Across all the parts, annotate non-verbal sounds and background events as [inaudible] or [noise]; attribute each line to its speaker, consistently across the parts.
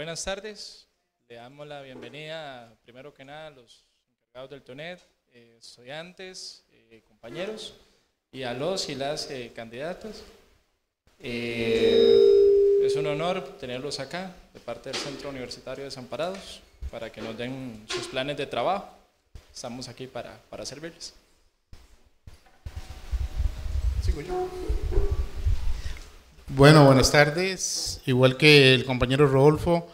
Speaker 1: buenas tardes. Le damos la bienvenida, primero que nada, a los encargados del TONET, eh, estudiantes, eh, compañeros y a los y las eh, candidatas. es un honor tenerlos acá de parte del Centro Universitario de Desamparados para que nos den sus planes de trabajo. Estamos aquí para, servirles. Sigo
Speaker 2: bueno, buenas tardes. Igual que el compañero Rodolfo,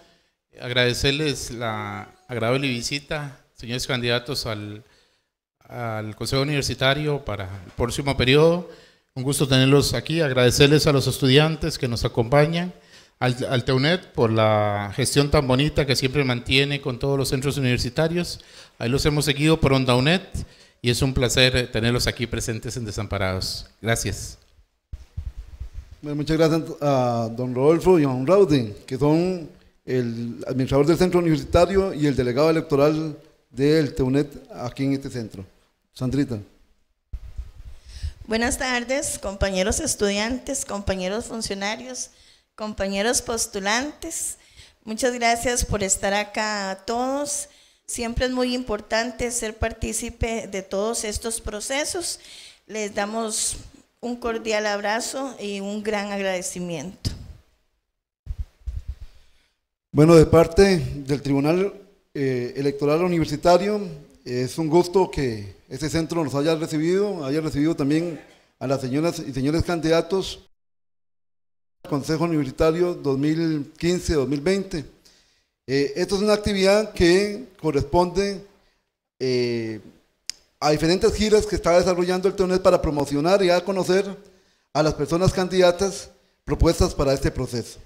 Speaker 2: agradecerles la agradable visita, señores candidatos al, al Consejo Universitario para el próximo periodo. Un gusto tenerlos aquí, agradecerles a los estudiantes que nos acompañan, al, TEUNET por la gestión tan bonita que siempre mantiene con todos los centros universitarios. Ahí los hemos seguido por Onda y es un placer tenerlos aquí presentes en Desamparados. Gracias.
Speaker 3: Muchas gracias a don Rodolfo y a don Rauden, que son el administrador del centro universitario y el delegado electoral del TEUNET aquí en este centro. Sandrita.
Speaker 4: Buenas tardes, compañeros estudiantes, compañeros funcionarios, compañeros postulantes. Muchas gracias por estar acá a todos. Siempre es muy importante ser partícipe de todos estos procesos. Les damos un cordial abrazo y un gran agradecimiento.
Speaker 3: Bueno, de parte del Tribunal eh, Electoral Universitario, es un gusto que este centro nos haya recibido, haya recibido también a las señoras y señores candidatos al Consejo Universitario 2015-2020. Eh, esto es una actividad que corresponde eh, a diferentes giras que está desarrollando el TEUNES para promocionar y dar a conocer a las personas candidatas propuestas para este proceso.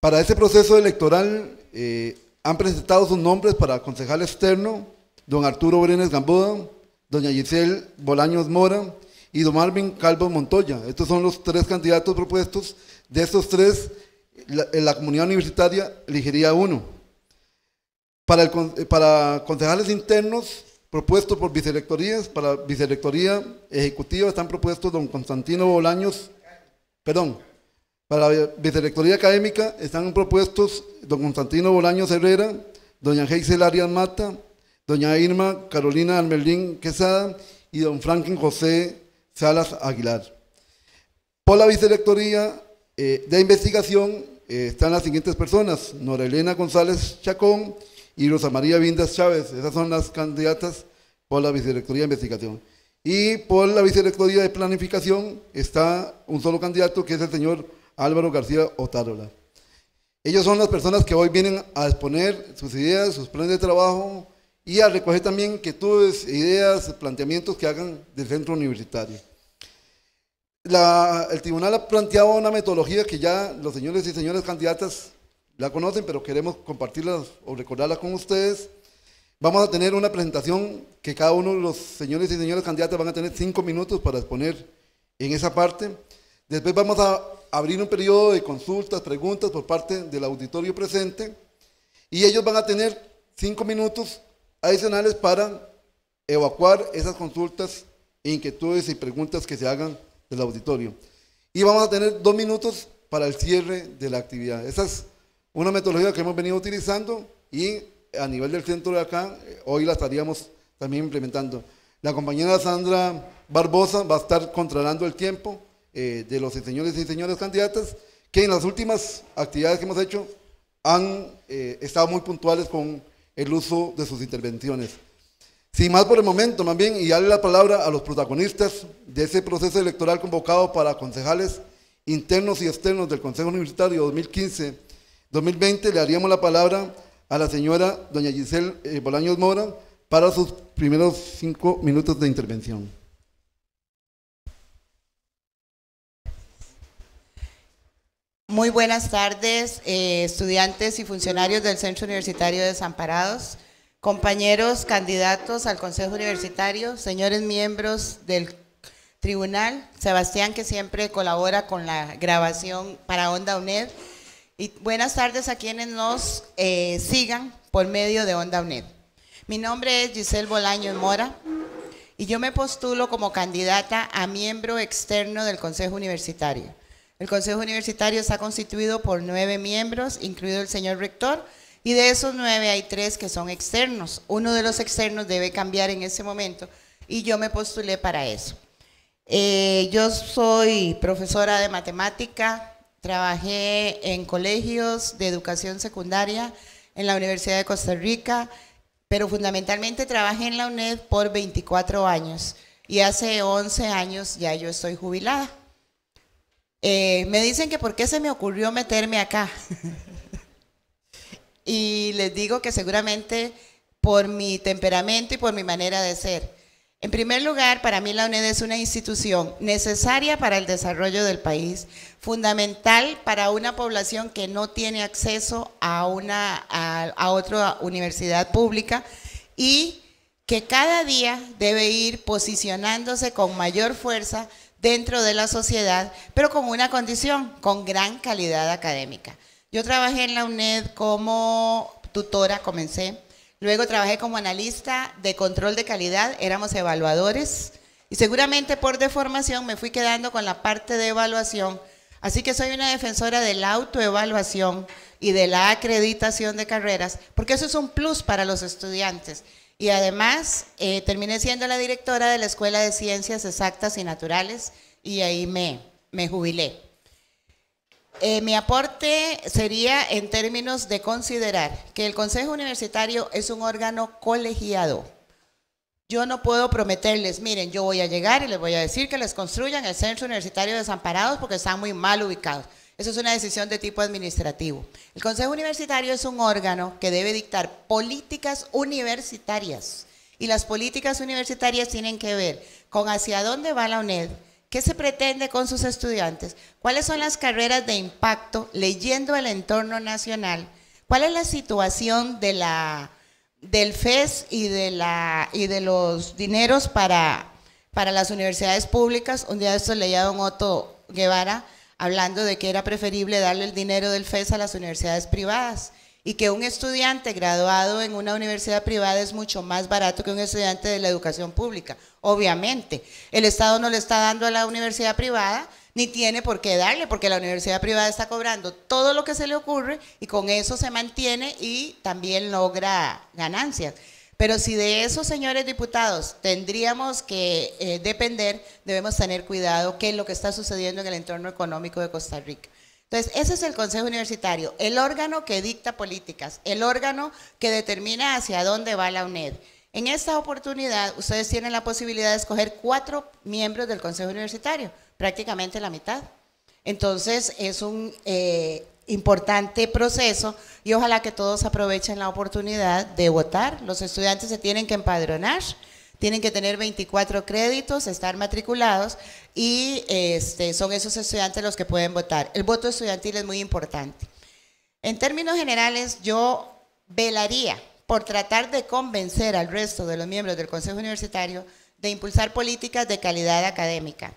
Speaker 3: Para este proceso electoral eh, han presentado sus nombres para concejal externo, don Arturo Brenes Gamboda, doña Giselle Bolaños Mora y don Marvin Calvo Montoya. Estos son los tres candidatos propuestos. De estos tres, la, la comunidad universitaria elegiría uno. Para, eh, para concejales internos propuesto por vicerectorías, para vicerectoría ejecutiva están propuestos don Constantino Bolaños, perdón, para Vicerrectoría académica están propuestos don Constantino Bolaños Herrera, doña Geisel Arias Mata, doña Irma Carolina Almerlín Quesada y don Franklin José Salas Aguilar. Por la vicerectoría eh, de investigación eh, están las siguientes personas, Nora Elena González Chacón, y Rosa María Vindas Chávez. Esas son las candidatas por la Vicerrectoría de Investigación. Y por la Vicerrectoría de Planificación está un solo candidato que es el señor Álvaro García Otárola. Ellos son las personas que hoy vienen a exponer sus ideas, sus planes de trabajo y a recoger también inquietudes, ideas, planteamientos que hagan del centro universitario. el tribunal ha planteado una metodología que ya los señores y señoras candidatas la conocen, pero queremos compartirla o recordarla con ustedes. Vamos a tener una presentación que cada uno de los señores y señoras candidatos van a tener cinco minutos para exponer en esa parte. Después vamos a abrir un periodo de consultas, preguntas por parte del auditorio presente y ellos van a tener cinco minutos adicionales para evacuar esas consultas, inquietudes y preguntas que se hagan del auditorio. Y vamos a tener dos minutos para el cierre de la actividad. Esas una metodología que hemos venido utilizando y a nivel del centro de acá, eh, hoy la estaríamos también implementando. La compañera Sandra Barbosa va a estar controlando el tiempo eh, de los señores y señores candidatas, que en las últimas actividades que hemos hecho han eh, estado muy puntuales con el uso de sus intervenciones. Sin más por el momento, más bien, y darle la palabra a los protagonistas de ese proceso electoral convocado para concejales internos y externos del Consejo Universitario 2015 2020 le daríamos la palabra a la señora doña Giselle eh, Bolaños Mora para sus primeros cinco minutos de intervención.
Speaker 5: Muy buenas tardes, eh, estudiantes y funcionarios del Centro Universitario de Desamparados, compañeros candidatos al Consejo Universitario, señores miembros del tribunal, Sebastián que siempre colabora con la grabación para Onda UNED y buenas tardes a quienes nos eh, sigan por medio de Onda UNED. Mi nombre es Giselle Bolaño Mora y yo me postulo como candidata a miembro externo del Consejo Universitario. El Consejo Universitario está constituido por nueve miembros, incluido el señor rector, y de esos nueve hay tres que son externos. Uno de los externos debe cambiar en ese momento y yo me postulé para eso. Eh, yo soy profesora de matemática, Trabajé en colegios de educación secundaria, en la Universidad de Costa Rica, pero fundamentalmente trabajé en la UNED por 24 años y hace 11 años ya yo estoy jubilada. Eh, me dicen que por qué se me ocurrió meterme acá. [laughs] y les digo que seguramente por mi temperamento y por mi manera de ser. En primer lugar, para mí la UNED es una institución necesaria para el desarrollo del país, fundamental para una población que no tiene acceso a, una, a, otra universidad pública y que cada día debe ir posicionándose con mayor fuerza dentro de la sociedad, pero con una condición, con gran calidad académica. Yo trabajé en la UNED como tutora, comencé Luego trabajé como analista de control de calidad, éramos evaluadores y seguramente por deformación me fui quedando con la parte de evaluación. Así que soy una defensora de la autoevaluación y de la acreditación de carreras, porque eso es un plus para los estudiantes. Y además eh, terminé siendo la directora de la Escuela de Ciencias Exactas y Naturales y ahí me, me jubilé. Eh, mi aporte sería en términos de considerar que el Consejo Universitario es un órgano colegiado. Yo no puedo prometerles, miren, yo voy a llegar y les voy a decir que les construyan el Centro Universitario Desamparados porque están muy mal ubicados. Eso es una decisión de tipo administrativo. El Consejo Universitario es un órgano que debe dictar políticas universitarias. Y las políticas universitarias tienen que ver con hacia dónde va la UNED, ¿Qué se pretende con sus estudiantes? ¿Cuáles son las carreras de impacto leyendo el entorno nacional? ¿Cuál es la situación del FES y de, los dineros para, las universidades públicas? Un día de esto leía don Otto Guevara hablando de que era preferible darle el dinero del FES a las universidades privadas y que un estudiante graduado en una universidad privada es mucho más barato que un estudiante de la educación pública. Obviamente, el Estado no le está dando a la universidad privada, ni tiene por qué darle, porque la universidad privada está cobrando todo lo que se le ocurre y con eso se mantiene y también logra ganancias. Pero si de eso, señores diputados, tendríamos que eh, depender, debemos tener cuidado qué es lo que está sucediendo en el entorno económico de Costa Rica. Entonces, ese es el Consejo Universitario, el órgano que dicta políticas, el órgano que determina hacia dónde va la UNED. En esta oportunidad, ustedes tienen la posibilidad de escoger cuatro miembros del Consejo Universitario, prácticamente la mitad. Entonces, es un eh, importante proceso y ojalá que todos aprovechen la oportunidad de votar. Los estudiantes se tienen que empadronar, tienen que tener 24 créditos, estar matriculados y este, son esos estudiantes los que pueden votar. El voto estudiantil es muy importante. En términos generales, yo velaría por tratar de convencer al resto de los miembros del Consejo Universitario de impulsar políticas de calidad académica,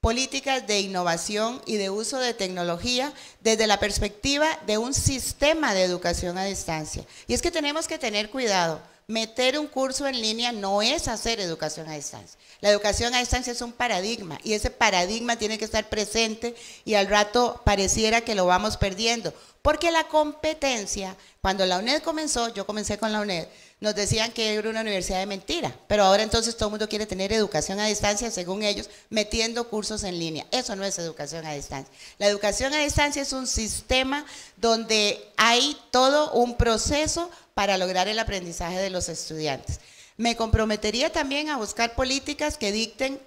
Speaker 5: políticas de innovación y de uso de tecnología desde la perspectiva de un sistema de educación a distancia. Y es que tenemos que tener cuidado. Meter un curso en línea no es hacer educación a distancia. La educación a distancia es un paradigma y ese paradigma tiene que estar presente y al rato pareciera que lo vamos perdiendo. Porque la competencia, cuando la UNED comenzó, yo comencé con la UNED, nos decían que era una universidad de mentira, pero ahora entonces todo el mundo quiere tener educación a distancia, según ellos, metiendo cursos en línea. Eso no es educación a distancia. La educación a distancia es un sistema donde hay todo un proceso para lograr el aprendizaje de los estudiantes. Me comprometería también a buscar políticas que dicten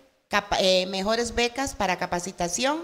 Speaker 5: eh, mejores becas para capacitación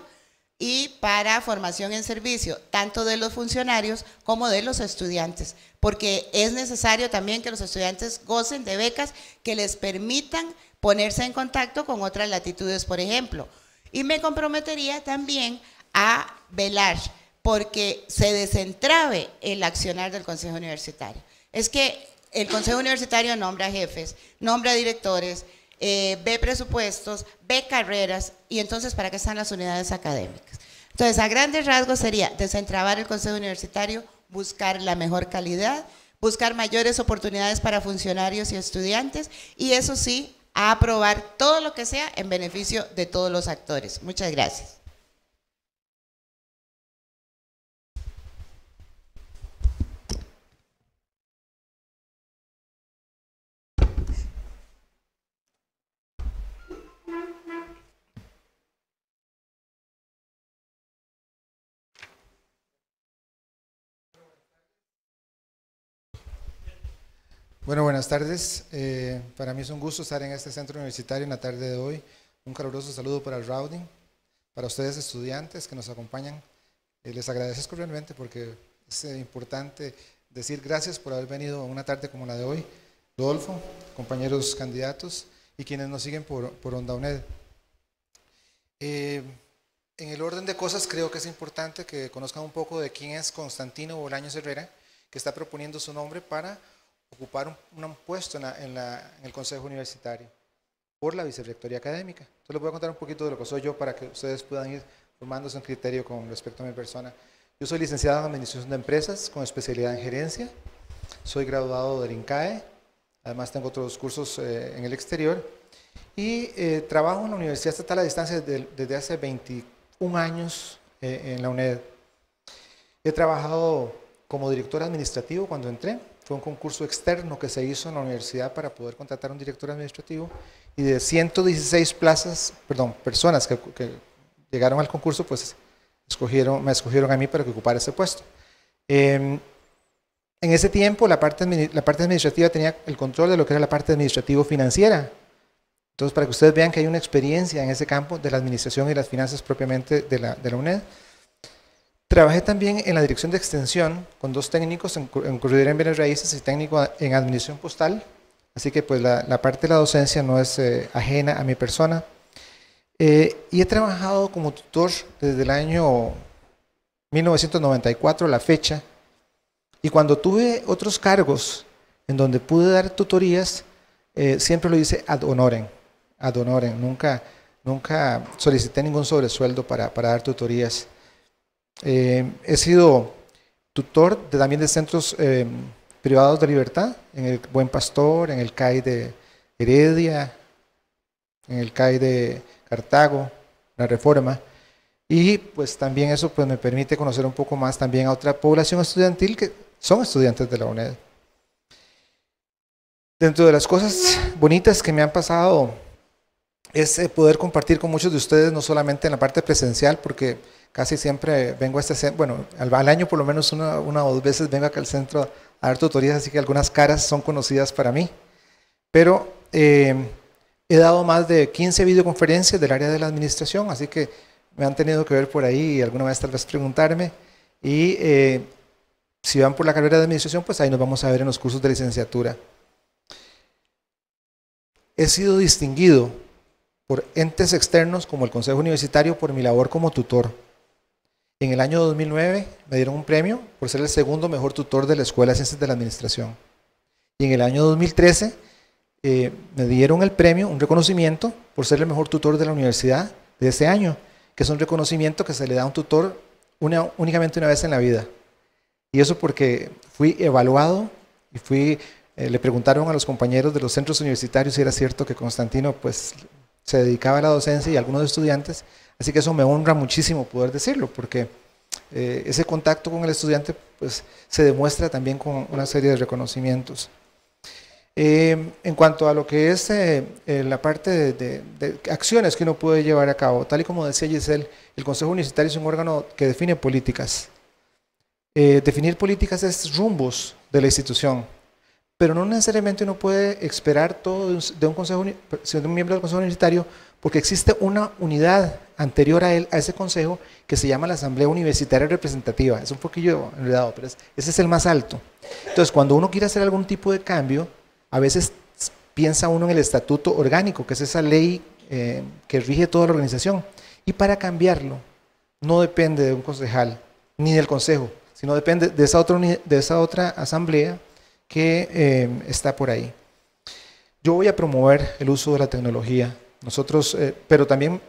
Speaker 5: y para formación en servicio, tanto de los funcionarios como de los estudiantes, porque es necesario también que los estudiantes gocen de becas que les permitan ponerse en contacto con otras latitudes, por ejemplo. Y me comprometería también a velar porque se desentrabe el accionar del Consejo Universitario. Es que el Consejo Universitario nombra jefes, nombra directores, eh, ve presupuestos, ve carreras y entonces para qué están las unidades académicas. Entonces, a grandes rasgos sería desentrabar el Consejo Universitario, buscar la mejor calidad, buscar mayores oportunidades para funcionarios y estudiantes y eso sí, aprobar todo lo que sea en beneficio de todos los actores. Muchas gracias.
Speaker 6: Bueno, buenas tardes. Eh, para mí es un gusto estar en este centro universitario en la tarde de hoy. Un caluroso saludo para el Routing, para ustedes estudiantes que nos acompañan. Eh, les agradezco realmente porque es eh, importante decir gracias por haber venido a una tarde como la de hoy. Dolfo, compañeros candidatos y quienes nos siguen por, por Onda UNED. en el orden de cosas creo que es importante que conozcan un poco de quién es Constantino Bolaños Herrera, que está proponiendo su nombre para ocupar un, puesto en, el Consejo Universitario por la Vicerrectoría Académica. Entonces les voy a contar un poquito de lo que soy yo para que ustedes puedan ir formándose un criterio con respecto a mi persona. Yo soy licenciado en Administración de Empresas con especialidad en Gerencia. Soy graduado del INCAE. Además tengo otros cursos eh, en el exterior. Y eh, trabajo en la Universidad Estatal a Distancia desde, hace 21 años eh, en la UNED. He trabajado como director administrativo cuando entré fue un concurso externo que se hizo en la universidad para poder contratar a un director administrativo y de 116 plazas, perdón, personas que, llegaron al concurso, pues escogieron, me escogieron a mí para que ocupara ese puesto. Em, en ese tiempo la parte, la parte administrativa tenía el control de lo que era la parte administrativa financiera. Entonces, para que ustedes vean que hay una experiencia en ese campo de la administración y las finanzas propiamente de la, de la UNED. Trabajé también en la dirección de extensión con dos técnicos en, Corredera en Bienes Raíces y técnico en Administración Postal. Así que pues la, parte de la docencia no es eh, ajena a mi persona. Eh, y he trabajado como tutor desde el año 1994, la fecha. Y cuando tuve otros cargos en donde pude dar tutorías, eh, siempre lo hice ad honorem. Ad honorem. Nunca, nunca solicité ningún sobresueldo para, para dar tutorías. Eh, he sido tutor de, también de centros eh, privados de libertad, en el Buen Pastor, en el CAI de Heredia, en el CAI de Cartago, la Reforma. Y pues también eso pues, me permite conocer un poco más también a otra población estudiantil que son estudiantes de la UNED. Dentro de las cosas bonitas que me han pasado es eh, poder compartir con muchos de ustedes, no solamente en la parte presencial, porque casi siempre vengo a este centro, bueno, al, al año por lo menos una, una, o dos veces vengo acá al centro a dar tutorías, así que algunas caras son conocidas para mí. Pero eh, he dado más de 15 videoconferencias del área de la administración, así que me han tenido que ver por ahí y alguna vez tal vez preguntarme. Y eh, si van por la carrera de administración, pues ahí nos vamos a ver en los cursos de licenciatura. He sido distinguido por entes externos como el Consejo Universitario por mi labor como tutor. En el año 2009 me dieron un premio por ser el segundo mejor tutor de la Escuela de Ciencias de la Administración. Y en el año 2013 eh, me dieron el premio, un reconocimiento, por ser el mejor tutor de la universidad de ese año, que es un reconocimiento que se le da a un tutor una, únicamente una vez en la vida. Y eso porque fui evaluado y fui, eh, le preguntaron a los compañeros de los centros universitarios si era cierto que Constantino pues, se dedicaba a la docencia y algunos estudiantes Así que eso me honra muchísimo poder decirlo, porque eh, ese contacto con el estudiante pues, se demuestra también con una serie de reconocimientos. Eh, en cuanto a lo que es eh, la parte de, acciones que uno puede llevar a cabo, tal y como decía Giselle, el Consejo Universitario es un órgano que define políticas. definir políticas es rumbos de la institución, pero no necesariamente uno puede esperar todo de un, consejo, de un miembro del Consejo Universitario porque existe una unidad anterior a él, a ese consejo, que se llama la Asamblea Universitaria Representativa. Es un poquillo enredado, pero ese es el más alto. Entonces, cuando uno quiere hacer algún tipo de cambio, a veces piensa uno en el estatuto orgánico, que es esa ley eh, que rige toda la organización. Y para cambiarlo, no depende de un concejal ni del consejo, sino depende de esa otra, de esa otra asamblea que eh, está por ahí. Yo voy a promover el uso de la tecnología nosotros, eh, pero también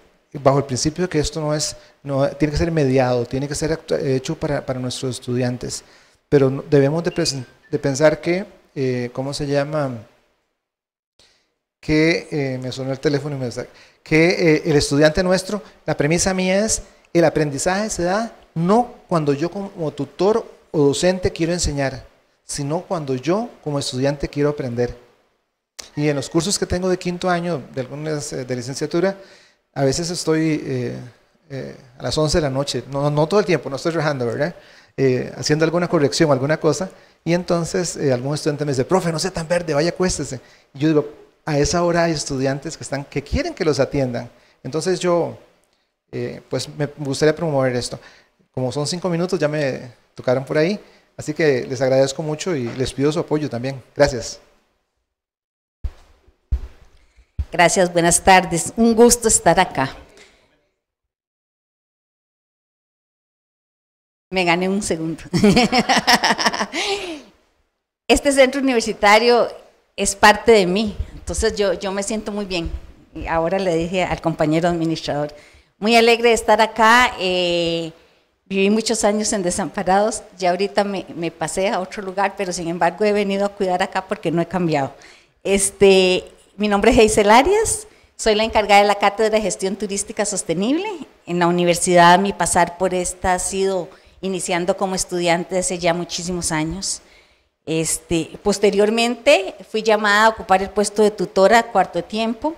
Speaker 6: bajo el principio de que esto no es, no, tiene que ser mediado, tiene que ser hecho para, nuestros estudiantes. Pero debemos de, pensar que, eh, ¿cómo se llama? Que eh, me sonó el teléfono y me que el estudiante nuestro, la premisa mía es, el aprendizaje se da no cuando yo como tutor o docente quiero enseñar, sino cuando yo como estudiante quiero aprender. Y en los cursos que tengo de quinto año, de algunas eh, de licenciatura, a veces estoy eh, eh, a las 11 de la noche, no, todo el tiempo, no estoy trabajando, ¿verdad? haciendo alguna corrección, alguna cosa, y entonces algún estudiante me dice, profe, no sea tan verde, vaya, acuéstese. Y yo digo, a esa hora hay estudiantes que, están, que quieren que los atiendan. Entonces yo, pues me gustaría promover esto. Como son cinco minutos, ya me tocaron por ahí, así que les agradezco mucho y les pido su apoyo también. Gracias. Gracias, buenas tardes. Un gusto estar
Speaker 7: acá. Me gané
Speaker 8: un segundo. [laughs] Este centro universitario es parte de mí, entonces yo, me siento muy bien. ahora le dije al compañero administrador, muy alegre de estar acá. Eh, viví muchos años en Desamparados, ya ahorita me, me pasé a otro lugar, pero sin embargo he venido a cuidar acá porque no he cambiado. Este, mi nombre es Heisel Arias, soy la encargada de la Cátedra de Gestión Turística Sostenible. En la universidad mi pasar por esta ha sido iniciando como estudiante hace ya muchísimos años. Este, posteriormente fui llamada a ocupar el puesto de tutora cuarto tiempo,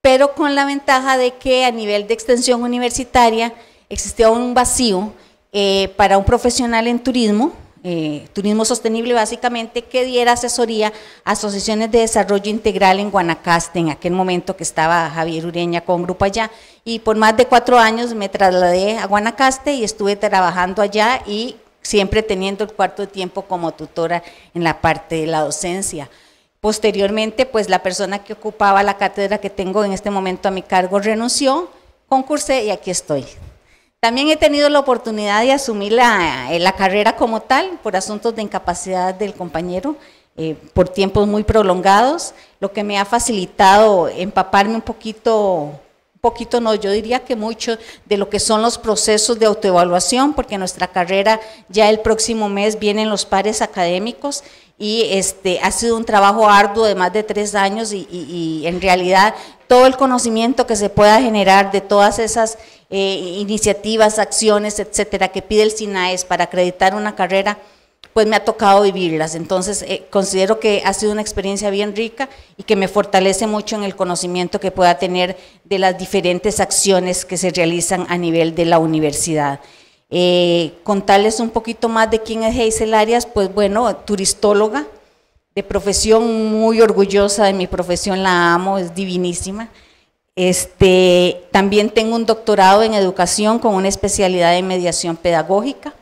Speaker 8: pero con la ventaja de que a nivel de extensión universitaria existía un vacío eh, para un profesional en turismo eh, turismo Sostenible básicamente que diera asesoría a asociaciones de desarrollo integral en Guanacaste, en aquel momento que estaba Javier Ureña con Grupo Allá. Y por más de cuatro años me trasladé a Guanacaste y estuve trabajando allá y siempre teniendo el cuarto de tiempo como tutora en la parte de la docencia. Posteriormente, pues la persona que ocupaba la cátedra que tengo en este momento a mi cargo renunció, concursé y aquí estoy. También he tenido la oportunidad de asumir eh, la, carrera como tal por asuntos de incapacidad del compañero. Eh, por tiempos muy prolongados, lo que me ha facilitado empaparme un poquito poquito no, yo diría que mucho de lo que son los procesos de autoevaluación, porque nuestra carrera ya el próximo mes vienen los pares académicos y este, ha sido un trabajo arduo de más de tres años y, en realidad todo el conocimiento que se pueda generar de todas esas eh, iniciativas, acciones, etcétera, que pide el SINAES para acreditar una carrera pues me ha tocado vivirlas. Entonces, eh, considero que ha sido una experiencia bien rica y que me fortalece mucho en el conocimiento que pueda tener de las diferentes acciones que se realizan a nivel de la universidad. Eh, contarles un poquito más de quién es Heisel Arias, pues bueno, turistóloga de profesión, muy orgullosa de mi profesión, la amo, es divinísima. Este, también tengo un doctorado en educación con una especialidad en mediación pedagógica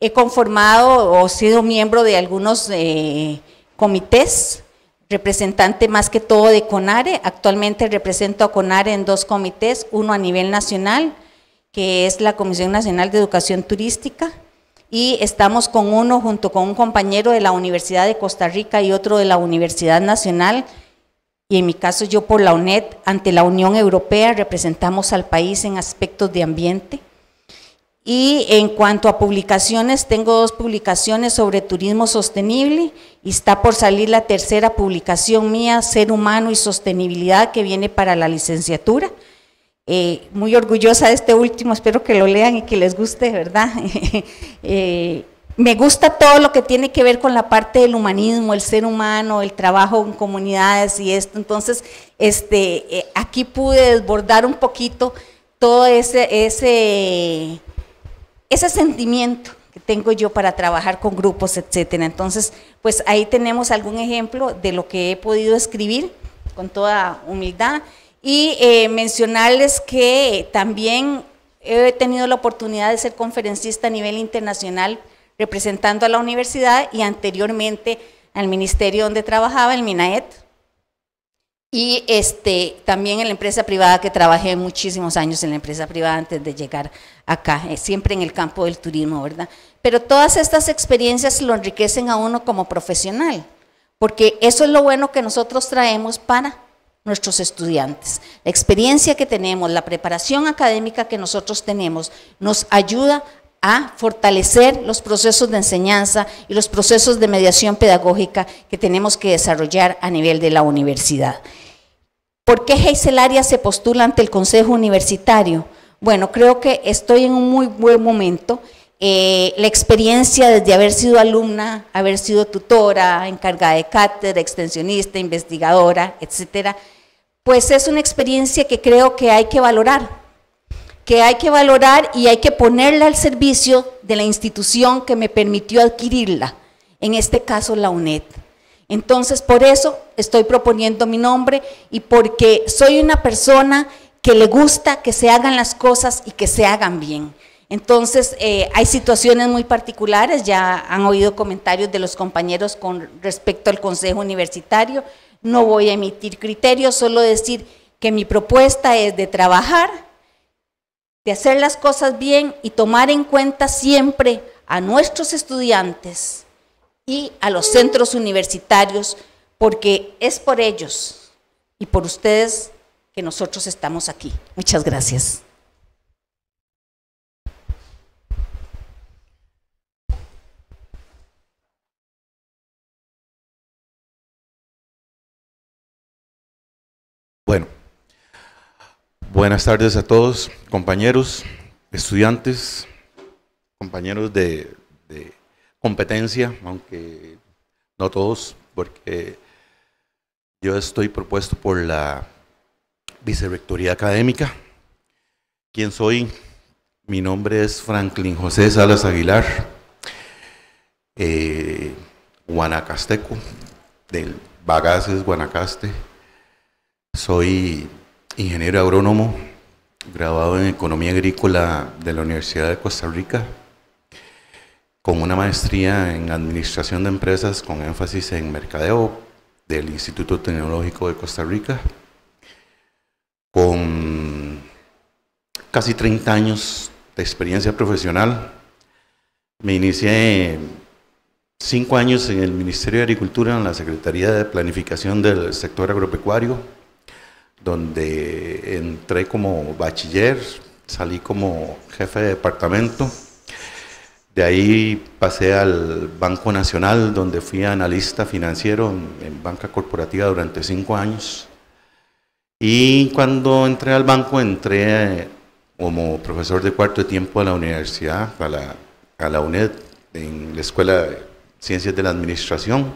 Speaker 8: he conformado o sido miembro de algunos eh, comités, representante más que todo de CONARE. Actualmente represento a CONARE en dos comités, uno a nivel nacional, que es la Comisión Nacional de Educación Turística, y estamos con uno junto con un compañero de la Universidad de Costa Rica y otro de la Universidad Nacional, y en mi caso yo por la UNED, ante la Unión Europea representamos al país en aspectos de ambiente y en cuanto a publicaciones, tengo dos publicaciones sobre turismo sostenible y está por salir la tercera publicación mía, Ser Humano y Sostenibilidad, que viene para la licenciatura. Eh, muy orgullosa de este último, espero que lo lean y que les guste, ¿verdad? [laughs] Eh, me gusta todo lo que tiene que ver con la parte del humanismo, el ser humano, el trabajo en comunidades y esto. Entonces, este, eh, aquí pude desbordar un poquito todo ese... ese ese sentimiento que tengo yo para trabajar con grupos, etcétera. Entonces, pues ahí tenemos algún ejemplo de lo que he podido escribir con toda humildad y eh, mencionarles que también he tenido la oportunidad de ser conferencista a nivel internacional representando a la universidad y anteriormente al ministerio donde trabajaba, el MINAET, y este, también en la empresa privada, que trabajé muchísimos años en la empresa privada antes de llegar acá, eh, siempre en el campo del turismo, ¿verdad? Pero todas estas experiencias lo enriquecen a uno como profesional, porque eso es lo bueno que nosotros traemos para nuestros estudiantes. La experiencia que tenemos, la preparación académica que nosotros tenemos, nos ayuda a fortalecer los procesos de enseñanza y los procesos de mediación pedagógica que tenemos que desarrollar a nivel de la universidad. ¿Por qué Heysel se postula ante el Consejo Universitario? Bueno, creo que estoy en un muy buen momento. Eh, la experiencia desde haber sido alumna, haber sido tutora, encargada de cátedra, extensionista, investigadora, etcétera, pues es una experiencia que creo que hay que valorar, que hay que valorar y hay que ponerla al servicio de la institución que me permitió adquirirla, en este caso la UNED. Entonces, por eso estoy proponiendo mi nombre y porque soy una persona que le gusta que se hagan las cosas y que se hagan bien. Entonces, eh, hay situaciones muy particulares, ya han oído comentarios de los compañeros con respecto al Consejo Universitario, no voy a emitir criterios, solo decir que mi propuesta es de trabajar, de hacer las cosas bien y tomar en cuenta siempre a nuestros estudiantes, y a los centros universitarios, porque es por ellos y por ustedes que nosotros estamos aquí. Muchas gracias.
Speaker 9: Bueno, buenas tardes a todos, compañeros, estudiantes, compañeros de, de competencia, aunque no todos, porque yo estoy propuesto por la Vicerrectoría Académica. ¿Quién soy? Mi nombre es Franklin José Salas Aguilar, eh, guanacasteco, del Bagaces, Guanacaste. Soy ingeniero agrónomo, graduado en Economía Agrícola de la Universidad de Costa Rica con una maestría en Administración de Empresas con énfasis en Mercadeo del Instituto Tecnológico de Costa Rica, con casi 30 años de experiencia profesional. Me inicié cinco años en el Ministerio de Agricultura, en la Secretaría de Planificación del Sector Agropecuario, donde entré como bachiller, salí como jefe de departamento de ahí pasé al Banco Nacional, donde fui analista financiero en banca corporativa durante cinco años. Y cuando entré al banco, entré eh, como profesor de cuarto de tiempo a la universidad, a la, a la UNED, en la Escuela de Ciencias de la Administración.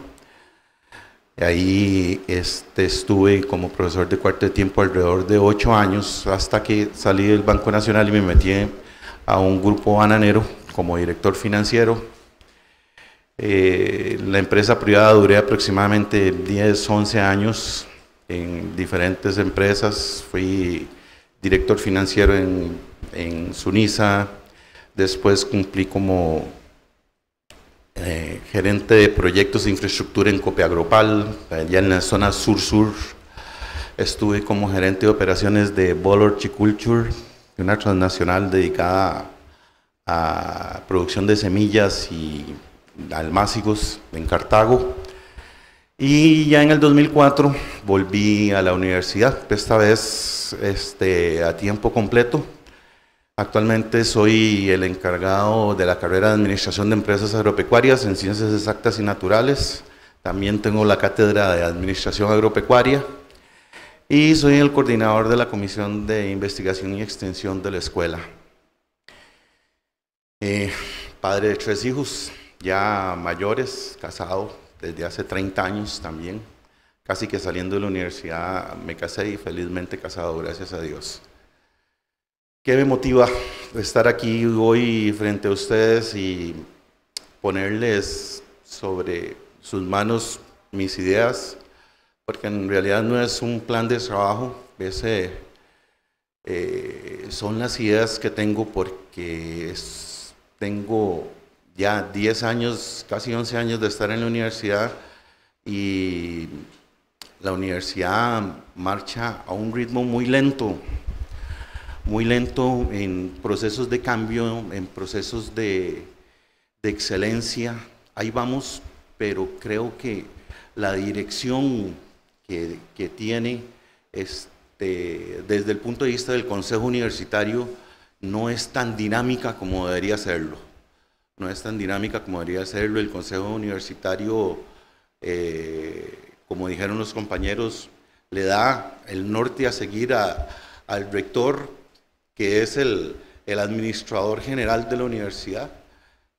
Speaker 9: Ahí este, estuve como profesor de cuarto de tiempo alrededor de ocho años, hasta que salí del Banco Nacional y me metí a un grupo bananero como director financiero. Eh, la empresa privada duré aproximadamente 10, 11 años en diferentes empresas. Fui director financiero en, en Sunisa, después cumplí como eh, gerente de proyectos de infraestructura en Copiagropal, allá en la zona sur-sur. Estuve como gerente de operaciones de Bolor Culture, una transnacional dedicada a a producción de semillas y almácigos en Cartago. Y ya en el 2004 volví a la universidad, esta vez este, a tiempo completo. Actualmente soy el encargado de la carrera de Administración de Empresas Agropecuarias en Ciencias Exactas y Naturales. También tengo la cátedra de Administración Agropecuaria y soy el coordinador de la Comisión de Investigación y Extensión de la Escuela. Eh, padre de tres hijos, ya mayores, casado desde hace 30 años también. Casi que saliendo de la universidad me casé y felizmente casado, gracias a Dios. ¿Qué me motiva estar aquí hoy frente a ustedes y ponerles sobre sus manos mis ideas? Porque en realidad no es un plan de trabajo, eh, son las ideas que tengo porque es, tengo ya 10 años, casi 11 años de estar en la universidad y la universidad marcha a un ritmo muy lento, muy lento en procesos de cambio, en procesos de, excelencia. Ahí vamos, pero creo que la dirección que, tiene este, desde el punto de vista del Consejo Universitario, no es tan dinámica como debería serlo. No es tan dinámica como debería serlo. El Consejo Universitario, eh, como dijeron los compañeros, le da el norte a seguir al rector, que es el, administrador general de la universidad.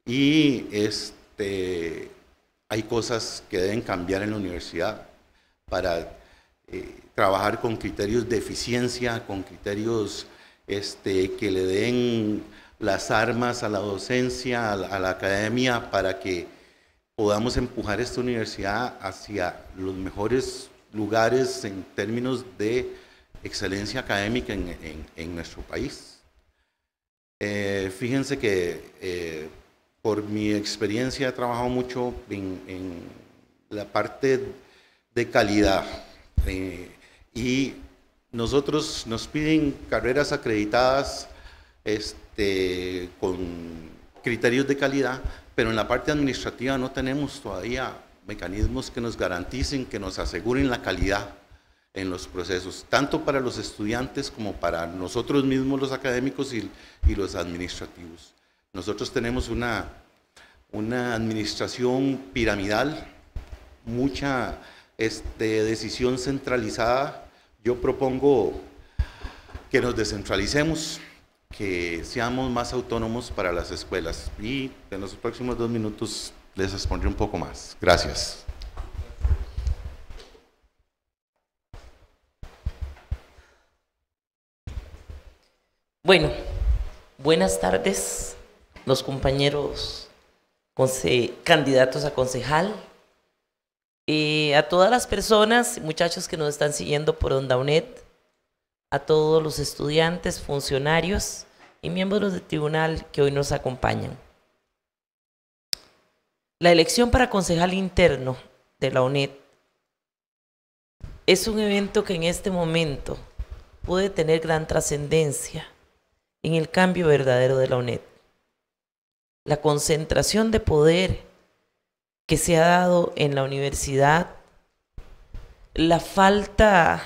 Speaker 9: Y este, hay cosas que deben cambiar en la universidad para eh, trabajar con criterios de eficiencia, con criterios este, que le den las armas a la docencia, a la, academia, para que podamos empujar esta universidad hacia los mejores lugares en términos de excelencia académica en, nuestro país. Eh, fíjense que eh, por mi experiencia he trabajado mucho en, la parte de calidad eh, y nosotros nos piden carreras acreditadas este, con criterios de calidad, pero en la parte administrativa no tenemos todavía mecanismos que nos garanticen, que nos aseguren la calidad en los procesos, tanto para los estudiantes como para nosotros mismos los académicos y, los administrativos. Nosotros tenemos una, una administración piramidal, mucha este, decisión centralizada yo propongo que nos descentralicemos, que seamos más autónomos para las escuelas y en los próximos dos minutos les expondré un poco más. Gracias.
Speaker 10: Bueno, buenas tardes los compañeros candidatos a concejal, y eh, a todas las personas, muchachos que nos están siguiendo por Onda UNED, a todos los estudiantes, funcionarios y miembros del tribunal que hoy nos acompañan. La elección para concejal interno de la UNED es un evento que en este momento puede tener gran trascendencia en el cambio verdadero de la UNED. La concentración de poder que se ha dado en la universidad, la falta,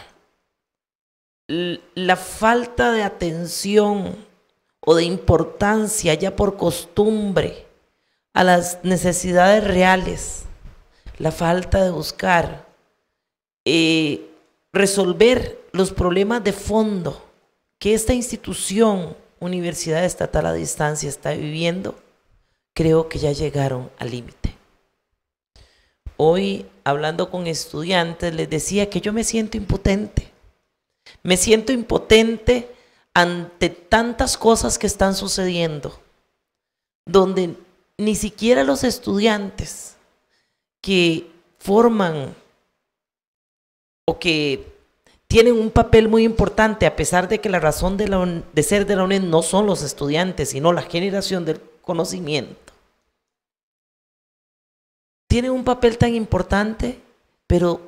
Speaker 10: la falta de atención o de importancia ya por costumbre a las necesidades reales, la falta de buscar eh, resolver los problemas de fondo que esta institución, Universidad Estatal a Distancia, está viviendo, creo que ya llegaron al límite. Hoy, hablando con estudiantes, les decía que yo me siento impotente. Me siento impotente ante tantas cosas que están sucediendo, donde ni siquiera los estudiantes que forman o que tienen un papel muy importante, a pesar de que la razón de, ser de la UNED no son los estudiantes, sino la generación del conocimiento tienen un papel tan importante, pero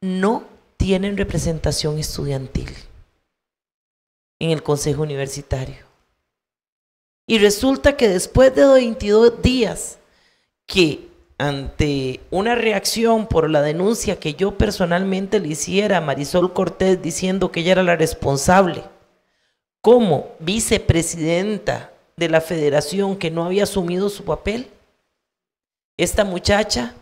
Speaker 10: no tienen representación estudiantil en el Consejo Universitario. Y resulta que después de 22 días que ante una reacción por la denuncia que yo personalmente le hiciera a Marisol Cortés diciendo que ella era la responsable como vicepresidenta de la federación que no había asumido su papel, esta muchacha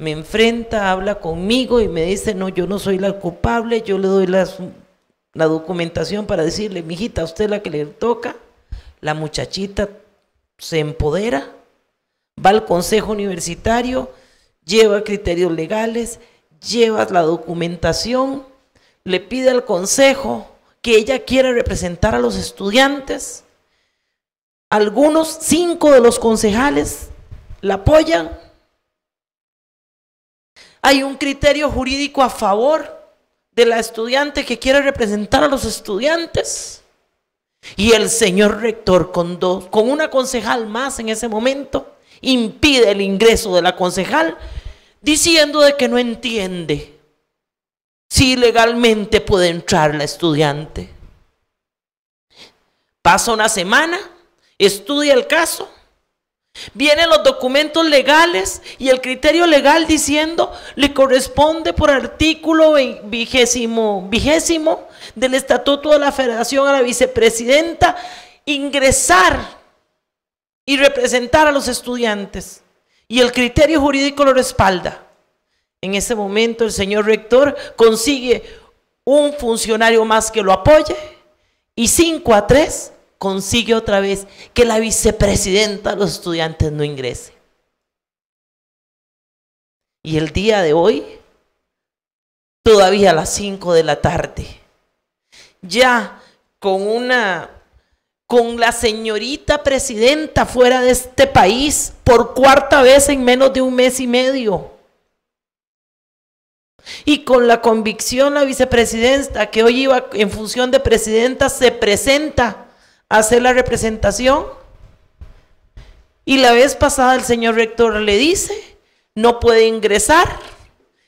Speaker 10: me enfrenta, habla conmigo y me dice, no, yo no soy la culpable, yo le doy la documentación para decirle, mijita, a usted la que le toca. La muchachita se empodera, va al consejo universitario, lleva criterios legales, lleva la documentación, le pide al consejo que ella quiera representar a los estudiantes. Algunos, cinco de los concejales la apoyan. Hay un criterio jurídico a favor de la estudiante que quiere representar a los estudiantes. Y el señor rector, con, dos, con una concejal más en ese momento, impide el ingreso de la concejal diciendo de que no entiende si legalmente puede entrar la estudiante. Pasa una semana, estudia el caso Vienen los documentos legales y el criterio legal diciendo le corresponde por artículo vigésimo, del Estatuto de la Federación a la vicepresidenta ingresar y representar a los estudiantes. Y el criterio jurídico lo respalda. En ese momento el señor rector consigue un funcionario más que lo apoye y cinco a tres consigue otra vez que la vicepresidenta de los estudiantes no ingrese. Y el día de hoy, todavía a las 5 de la tarde, ya con una con la señorita presidenta fuera de este país por cuarta vez en menos de un mes y medio. Y con la convicción la vicepresidenta que hoy iba en función de presidenta se presenta hacer la representación. Y la vez pasada el señor rector le dice, no puede ingresar,